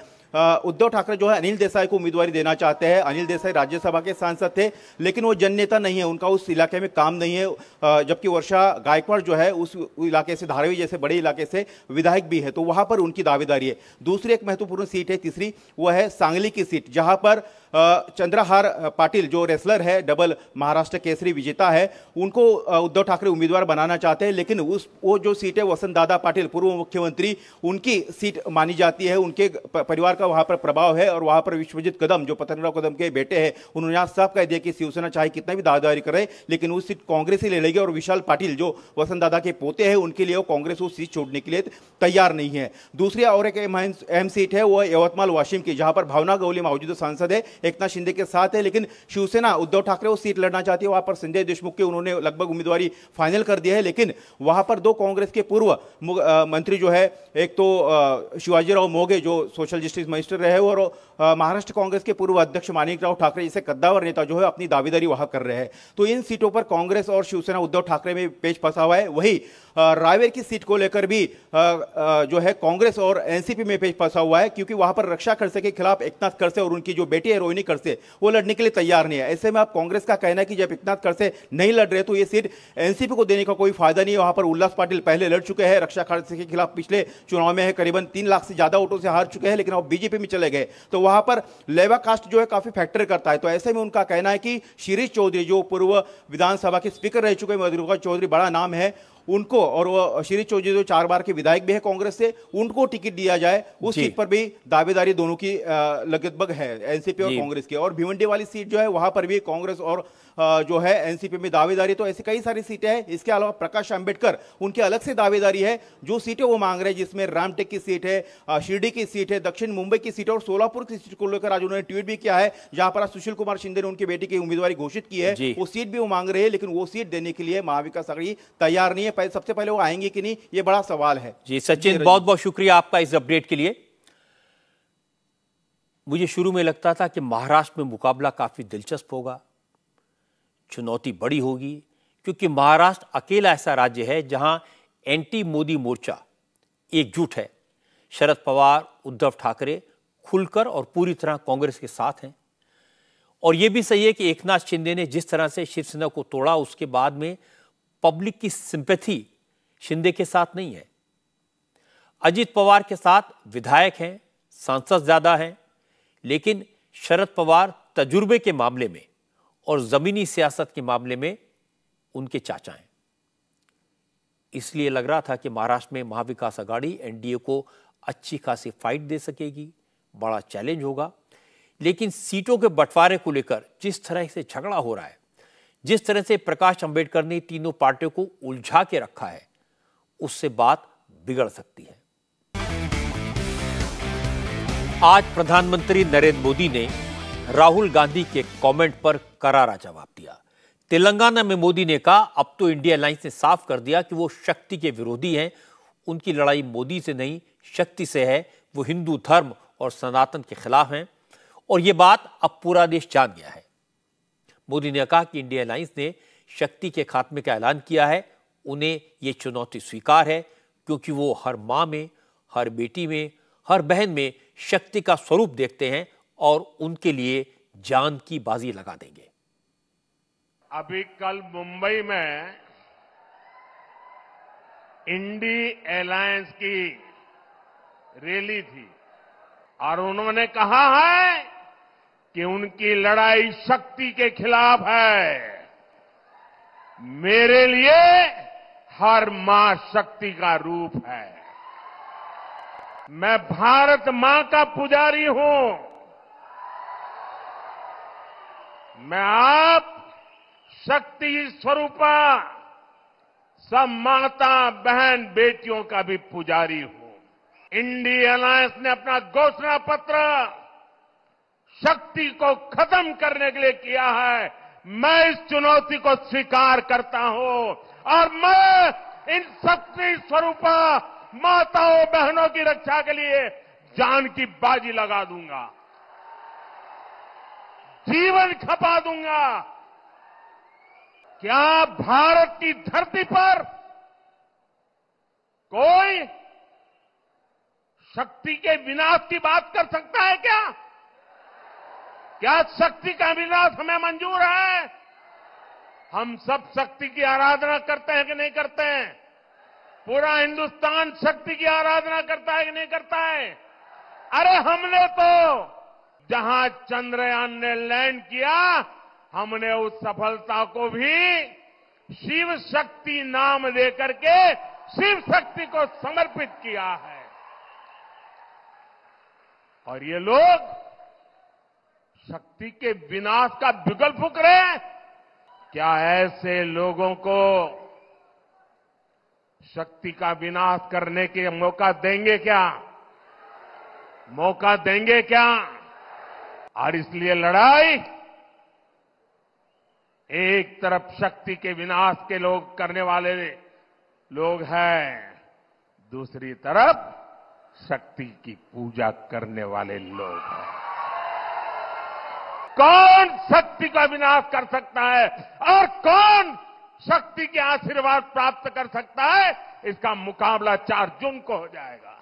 S6: उद्धव ठाकरे जो है अनिल देसाई को उम्मीदवारी देना चाहते हैं अनिल देसाई राज्यसभा के सांसद थे लेकिन वो जननेता नहीं है उनका उस इलाके में काम नहीं है जबकि वर्षा गायकवाड़ जो है उस इलाके से धारावी जैसे बड़े इलाके से विधायक भी है तो वहां पर उनकी दावेदारी है दूसरी एक महत्वपूर्ण सीट है तीसरी वह है सांगली की सीट जहां पर चंद्रहार पाटिल जो रेसलर है डबल महाराष्ट्र केसरी विजेता है उनको उद्धव ठाकरे उम्मीदवार बनाना चाहते हैं लेकिन उस वो जो सीट है वसंत दादा पाटिल पूर्व मुख्यमंत्री उनकी सीट मानी जाती है उनके परिवार का वहाँ पर प्रभाव है और वहाँ पर विश्वजीत कदम जो पतनराव कदम के बेटे हैं उन्होंने आज साफ कह दिया कि शिवसेना चाहे कितना भी दावेदारी करे लेकिन वो सीट कांग्रेस ही ले लेगी और विशाल पाटिल जो वसंत दादा के पोते हैं उनके लिए वो कांग्रेस उस सीट छोड़ने के लिए तैयार नहीं है दूसरी और एक अहम सीट है वो यवतमाल वाशिम की जहाँ पर भावना गौली मौजूदा सांसद है एकनाथ शिंदे के साथ है लेकिन शिवसेना उद्धव ठाकरे वो सीट लड़ना चाहती है वहाँ पर संजय देशमुख के उन्होंने लगभग उम्मीदवारी फाइनल कर दिया है लेकिन वहाँ पर दो कांग्रेस के पूर्व मंत्री जो है एक तो शिवाजीराव मोगे जो सोशल जस्टिस मजिस्ट्रेट रहे और महाराष्ट्र कांग्रेस के पूर्व अध्यक्ष मानिकराव ठाकरे जैसे कद्दावर नेता जो है अपनी दावेदारी वहां कर रहे हैं तो इन सीटों पर कांग्रेस और शिवसेना उद्धव ठाकरे में पेच फंसा हुआ है वही रायवेर की सीट को लेकर भी जो है कांग्रेस और एनसीपी में पेच फंसा हुआ है क्योंकि वहां पर रक्षा खड़से के खिलाफ एकनाथ खड़से और उनकी जो बेटी है रोहिणी खड़से वो लड़ने के लिए तैयार नहीं है ऐसे में आप कांग्रेस का कहना है कि जब एकनाथ खड़से नहीं लड़ रहे तो ये सीट एनसीपी को देने का कोई फायदा नहीं है वहां पर उल्लास पाटिल पहले लड़ चुके हैं रक्षा खड़से के खिलाफ पिछले चुनाव में है करीबन तीन लाख से ज्यादा वोटों से हार चुके हैं लेकिन अब बीजेपी में चले गए तो वहां पर लेवा कास्ट जो है काफ़ी फैक्टर करता है तो ऐसे में उनका कहना है कि शिरीष चौधरी जो पूर्व विधानसभा के स्पीकर रह चुके हैं मधुका चौधरी बड़ा नाम है उनको और वो श्री चौधरी जो चार बार के विधायक भी है कांग्रेस से उनको टिकट दिया जाए उस सीट पर भी दावेदारी दोनों की लगभग है एनसीपी और कांग्रेस की और भिवंडी वाली सीट जो है वहां पर भी कांग्रेस और जो है एनसीपी में दावेदारी तो ऐसी कई सारी सीटें हैं इसके अलावा प्रकाश अंबेडकर उनकी अलग से दावेदारी है जो सीटें वो मांग रहे हैं जिसमें रामटेक की सीट है शिरडी की सीट है दक्षिण मुंबई की सीट है और सोलापुर की सीट को लेकर आज उन्होंने ट्वीट भी किया है जहां पर सुशील कुमार शिंदे ने उनकी बेटी की उम्मीदवारी घोषित की है वो सीट भी वो मांग रहे हैं लेकिन वो सीट देने के लिए महाविकास आघाड़ी तैयार नहीं है सबसे पहले वो आएंगे कि नहीं ये बड़ा सवाल है
S1: जी सचिन बहुत बहुत शुक्रिया आपका इस अपडेट के लिए मुझे शुरू में लगता था कि महाराष्ट्र में मुकाबला काफी दिलचस्प होगा चुनौती बड़ी होगी क्योंकि महाराष्ट्र अकेला ऐसा राज्य है जहां एंटी मोदी मोर्चा एकजुट है शरद पवार उद्धव ठाकरे खुलकर और पूरी तरह कांग्रेस के साथ हैं और ये भी सही है कि एक नाथ शिंदे ने जिस तरह से शिवसेना को तोड़ा उसके बाद में पब्लिक की सिंपैथी शिंदे के साथ नहीं है अजित पवार के साथ विधायक हैं सांसद ज़्यादा हैं लेकिन शरद पवार तजुर्बे के मामले में और ज़मीनी सियासत के मामले में उनके चाचा हैं इसलिए लग रहा था कि महाराष्ट्र में महाविकास आघाड़ी एनडीए को अच्छी खासी फाइट दे सकेगी बड़ा चैलेंज होगा लेकिन सीटों के बंटवारे को लेकर जिस तरह से झगड़ा हो रहा है जिस तरह से प्रकाश अंबेडकर ने तीनों पार्टियों को उलझा के रखा है उससे बात बिगड़ सकती है आज प्रधानमंत्री नरेंद्र मोदी ने राहुल गांधी के कमेंट पर करारा जवाब दिया तेलंगाना में मोदी ने कहा अब तो इंडिया अलायंस ने साफ कर दिया कि वो शक्ति के विरोधी हैं उनकी लड़ाई मोदी से नहीं शक्ति से है वो हिंदू धर्म और सनातन के खिलाफ हैं और ये बात अब पूरा देश जान गया है मोदी ने कहा कि इंडिया लाइन्स ने शक्ति के खात्मे का ऐलान किया है उन्हें ये चुनौती स्वीकार है क्योंकि वो हर माँ में हर बेटी में हर बहन में शक्ति का स्वरूप देखते हैं और उनके लिए जान की बाजी लगा देंगे
S9: अभी कल मुंबई में इंडी एलायंस की रैली थी और उन्होंने कहा है कि उनकी लड़ाई शक्ति के खिलाफ है मेरे लिए हर मां शक्ति का रूप है मैं भारत मां का पुजारी हूं मैं आप शक्ति स्वरूपा सब माता बहन बेटियों का भी पुजारी हूं इंडी अलायंस ने अपना घोषणा पत्र शक्ति को खत्म करने के लिए किया है मैं इस चुनौती को स्वीकार करता हूं और मैं इन शक्ति स्वरूपा माताओं बहनों की रक्षा के लिए जान की बाजी लगा दूंगा जीवन खपा दूंगा क्या भारत की धरती पर कोई शक्ति के विनाश की बात कर सकता है क्या क्या शक्ति का विनाश हमें मंजूर है हम सब शक्ति की आराधना करते हैं कि नहीं करते हैं पूरा हिंदुस्तान शक्ति की आराधना करता है कि नहीं करता है अरे हमने तो जहां चंद्रयान ने लैंड किया हमने उस सफलता को भी शिव शक्ति नाम देकर के शिव शक्ति को समर्पित किया है और ये लोग शक्ति के विनाश का विकल्प फूक रहे हैं क्या ऐसे लोगों को शक्ति का विनाश करने के मौका देंगे क्या मौका देंगे क्या और इसलिए लड़ाई एक तरफ शक्ति के विनाश के लोग करने वाले लोग हैं दूसरी तरफ शक्ति की पूजा करने वाले लोग हैं कौन शक्ति का विनाश कर सकता है और कौन शक्ति के आशीर्वाद प्राप्त कर सकता है इसका मुकाबला चार जून को हो जाएगा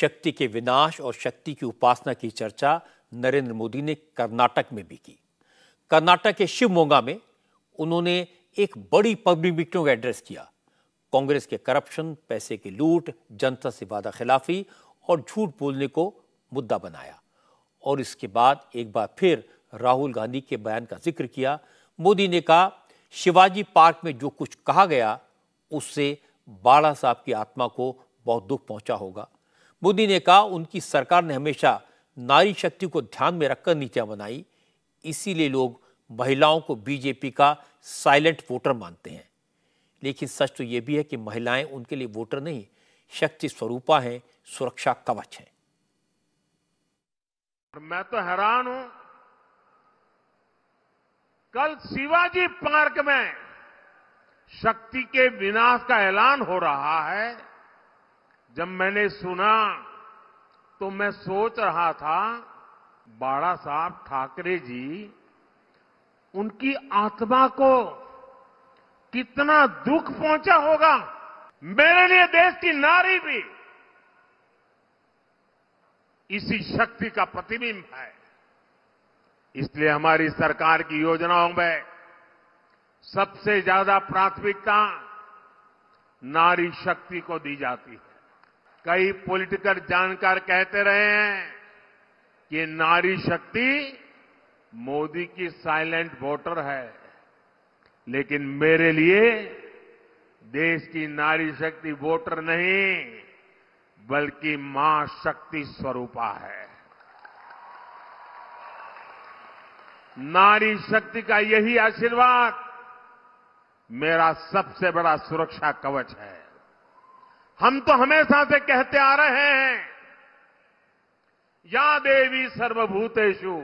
S1: शक्ति के विनाश और शक्ति की उपासना की चर्चा नरेंद्र मोदी ने कर्नाटक में भी की कर्नाटक के शिवमोगा में उन्होंने एक बड़ी पब्लिक मीटिंग को एड्रेस किया कांग्रेस के करप्शन पैसे की लूट जनता से वादा खिलाफी और झूठ बोलने को मुद्दा बनाया और इसके बाद एक बार फिर राहुल गांधी के बयान का जिक्र किया मोदी ने कहा शिवाजी पार्क में जो कुछ कहा गया उससे बाला साहब की आत्मा को बहुत दुख पहुंचा होगा मोदी ने कहा उनकी सरकार ने हमेशा नारी शक्ति को ध्यान में रखकर नीतियां बनाई इसीलिए लोग महिलाओं को बीजेपी का साइलेंट वोटर मानते हैं लेकिन सच तो ये भी है कि महिलाएं उनके लिए वोटर नहीं शक्ति स्वरूपा हैं सुरक्षा कवच है
S9: और मैं तो हैरान हूं कल शिवाजी पार्क में शक्ति के विनाश का ऐलान हो रहा है जब मैंने सुना तो मैं सोच रहा था बाड़ा साहब ठाकरे जी उनकी आत्मा को कितना दुख पहुंचा होगा मेरे लिए देश की नारी भी इसी शक्ति का प्रतिबिंब है इसलिए हमारी सरकार की योजनाओं में सबसे ज्यादा प्राथमिकता नारी शक्ति को दी जाती है कई पॉलिटिकल जानकार कहते रहे हैं कि नारी शक्ति मोदी की साइलेंट वोटर है लेकिन मेरे लिए देश की नारी शक्ति वोटर नहीं बल्कि मां शक्ति स्वरूपा है नारी शक्ति का यही आशीर्वाद मेरा सबसे बड़ा सुरक्षा कवच है हम तो हमेशा से कहते आ रहे हैं या देवी सर्वभूतेषु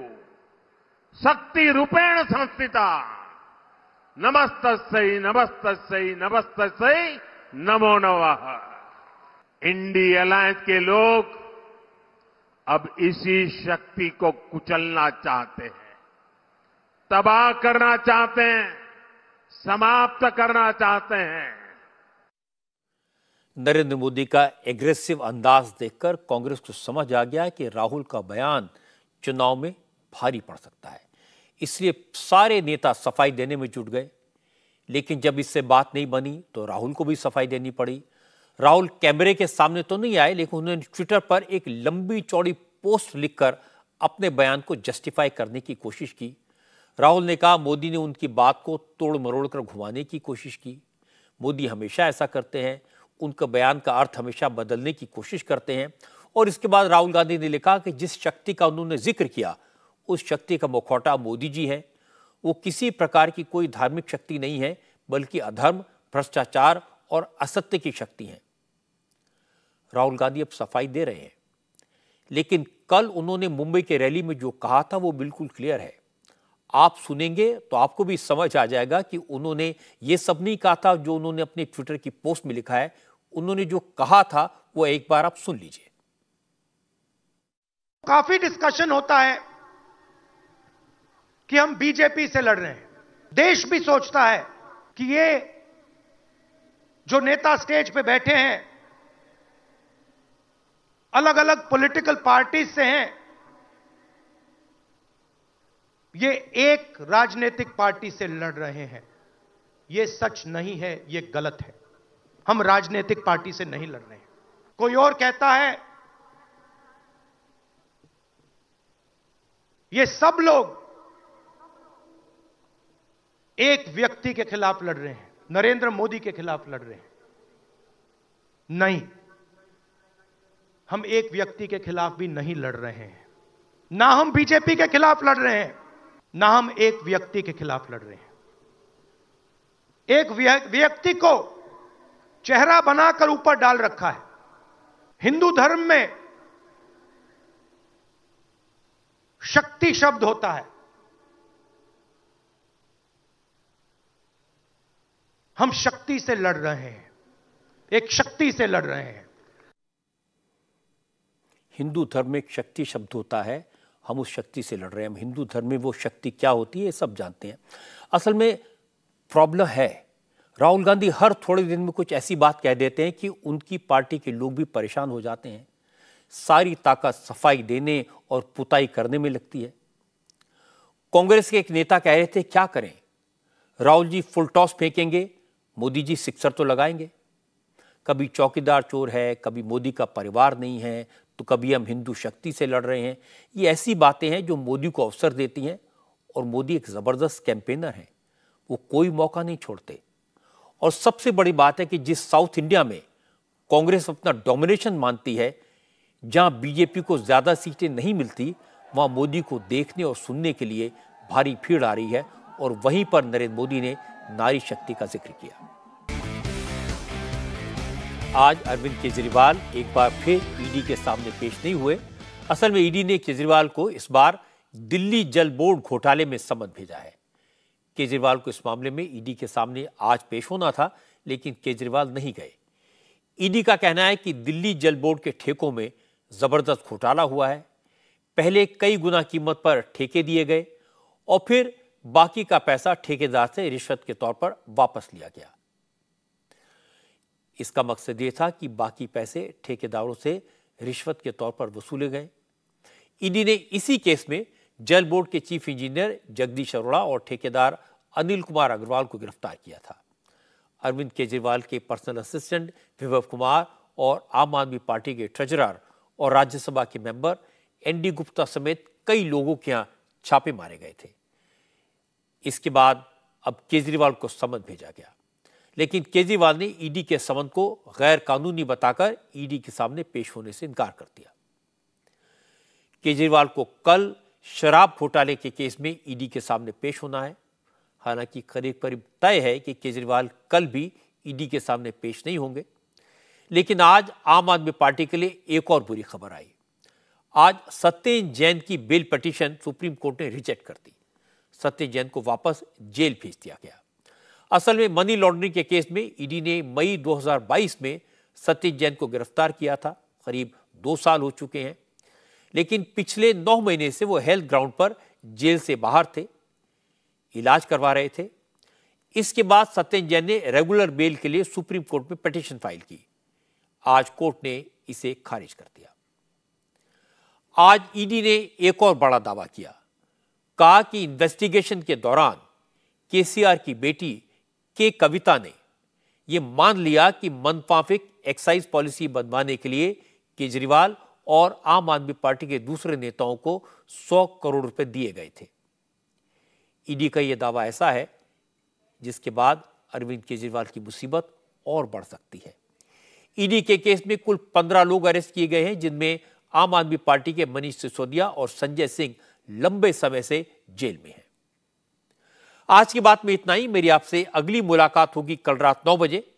S9: शक्ति रूपेण संस्थिता नमस्त सही नमस्त सही नमस्त सही नमो नव इंडी अलायंस के लोग अब इसी शक्ति को कुचलना चाहते हैं तबाह करना चाहते हैं समाप्त करना चाहते हैं
S1: नरेंद्र मोदी का एग्रेसिव अंदाज देखकर कांग्रेस को समझ आ गया कि राहुल का बयान चुनाव में भारी पड़ सकता है इसलिए सारे नेता सफाई देने में जुट गए लेकिन जब इससे बात नहीं बनी तो राहुल को भी सफाई देनी पड़ी राहुल कैमरे के सामने तो नहीं आए लेकिन उन्होंने ट्विटर पर एक लंबी चौड़ी पोस्ट लिखकर अपने बयान को जस्टिफाई करने की कोशिश की राहुल ने कहा मोदी ने उनकी बात को तोड़ मरोड़ कर घुमाने की कोशिश की मोदी हमेशा ऐसा करते हैं उनके बयान का अर्थ हमेशा बदलने की कोशिश करते हैं और इसके बाद राहुल गांधी ने लिखा कि जिस शक्ति का उन्होंने जिक्र किया उस शक्ति का मुखौटा मोदी जी हैं वो किसी प्रकार की कोई धार्मिक शक्ति नहीं है बल्कि अधर्म भ्रष्टाचार और असत्य की शक्ति है राहुल गांधी अब सफाई दे रहे हैं लेकिन कल उन्होंने मुंबई के रैली में जो कहा था वो बिल्कुल क्लियर है आप सुनेंगे तो आपको भी समझ आ जाएगा कि उन्होंने ये सब नहीं कहा था जो उन्होंने अपने ट्विटर की पोस्ट में लिखा है उन्होंने जो कहा था वो एक बार आप सुन लीजिए
S3: काफी डिस्कशन होता है कि हम बीजेपी से लड़ रहे हैं देश भी सोचता है कि ये जो नेता स्टेज पे बैठे हैं अलग अलग पॉलिटिकल पार्टीज से हैं ये एक राजनीतिक पार्टी से लड़ रहे हैं ये सच नहीं है ये गलत है हम राजनीतिक पार्टी से नहीं लड़ रहे हैं कोई और कहता है ये सब लोग एक व्यक्ति के खिलाफ लड़ रहे हैं नरेंद्र मोदी के खिलाफ लड़ रहे हैं नहीं हम एक व्यक्ति के खिलाफ भी नहीं लड़ रहे हैं ना हम बीजेपी के खिलाफ लड़ रहे हैं ना हम एक व्यक्ति के खिलाफ लड़ रहे हैं एक व्यक्ति को चेहरा बनाकर ऊपर डाल रखा है हिंदू धर्म में शक्ति शब्द होता है हम शक्ति से लड़ रहे हैं एक शक्ति से लड़ रहे हैं
S1: हिंदू धर्म में एक शक्ति शब्द होता है हम उस शक्ति से लड़ रहे हैं हम हिंदू धर्म में वो शक्ति क्या होती है सब जानते हैं असल में प्रॉब्लम है राहुल गांधी हर थोड़े दिन में कुछ ऐसी बात कह देते हैं कि उनकी पार्टी के लोग भी परेशान हो जाते हैं सारी ताकत सफाई देने और पुताई करने में लगती है कांग्रेस के एक नेता कह रहे थे क्या करें राहुल जी फुल टॉस फेंकेंगे मोदी जी सिक्सर तो लगाएंगे कभी चौकीदार चोर है कभी मोदी का परिवार नहीं है तो कभी हम हिंदू शक्ति से लड़ रहे हैं ये ऐसी बातें हैं जो मोदी को अवसर देती हैं और मोदी एक ज़बरदस्त कैंपेनर हैं वो कोई मौका नहीं छोड़ते और सबसे बड़ी बात है कि जिस साउथ इंडिया में कांग्रेस अपना डोमिनेशन मानती है जहां बीजेपी को ज़्यादा सीटें नहीं मिलती वहां मोदी को देखने और सुनने के लिए भारी भीड़ आ रही है और वहीं पर नरेंद्र मोदी ने नारी शक्ति का जिक्र किया आज अरविंद केजरीवाल एक बार फिर ईडी के सामने पेश नहीं हुए असल में ईडी ने केजरीवाल को इस बार दिल्ली जल बोर्ड घोटाले में समन भेजा है केजरीवाल को इस मामले में ईडी के सामने आज पेश होना था लेकिन केजरीवाल नहीं गए ईडी का कहना है कि दिल्ली जल बोर्ड के ठेकों में जबरदस्त घोटाला हुआ है पहले कई गुना कीमत पर ठेके दिए गए और फिर बाकी का पैसा ठेकेदार से रिश्वत के तौर पर वापस लिया गया इसका मकसद ये था कि बाकी पैसे ठेकेदारों से रिश्वत के तौर पर वसूले गए ईडी ने इसी केस में जल बोर्ड के चीफ इंजीनियर जगदीश अरोड़ा और ठेकेदार अनिल कुमार अग्रवाल को गिरफ्तार किया था अरविंद केजरीवाल के पर्सनल असिस्टेंट विभव कुमार और आम आदमी पार्टी के ट्रेजरर और राज्यसभा के मेंबर एनडी गुप्ता समेत कई लोगों के यहाँ छापे मारे गए थे इसके बाद अब केजरीवाल को समन भेजा गया लेकिन केजरीवाल ने ईडी के समन को गैर कानूनी बताकर ईडी के सामने पेश होने से इनकार कर दिया केजरीवाल को कल शराब घोटाले के केस में ईडी e के सामने पेश होना है हालांकि करीब करीब तय है कि केजरीवाल कल भी ईडी e के सामने पेश नहीं होंगे लेकिन आज आम आदमी पार्टी के लिए एक और बुरी खबर आई आज सत्यन जैन की बेल पटिशन सुप्रीम कोर्ट ने रिजेक्ट कर दी सत्यन जैन को वापस जेल भेज दिया गया असल में मनी लॉन्ड्रिंग के केस में ईडी e ने मई 2022 में सत्यन जैन को गिरफ्तार किया था करीब दो साल हो चुके हैं लेकिन पिछले नौ महीने से वो हेल्थ ग्राउंड पर जेल से बाहर थे इलाज करवा रहे थे इसके बाद सत्यन जैन ने रेगुलर बेल के लिए सुप्रीम कोर्ट में पटिशन फाइल की आज कोर्ट ने इसे खारिज कर दिया आज ईडी e ने एक और बड़ा दावा किया कहा कि इन्वेस्टिगेशन के दौरान केसीआर की बेटी के कविता ने यह मान लिया कि मनपाफिक एक्साइज पॉलिसी बनवाने के लिए केजरीवाल और आम आदमी पार्टी के दूसरे नेताओं को 100 करोड़ रुपए दिए गए थे ईडी e का यह दावा ऐसा है जिसके बाद अरविंद केजरीवाल की मुसीबत और बढ़ सकती है ईडी e के केस में कुल पंद्रह लोग अरेस्ट किए गए हैं जिनमें आम आदमी पार्टी के मनीष सिसोदिया और संजय सिंह लंबे समय से जेल में हैं आज की बात में इतना ही मेरी आपसे अगली मुलाकात होगी कल रात नौ बजे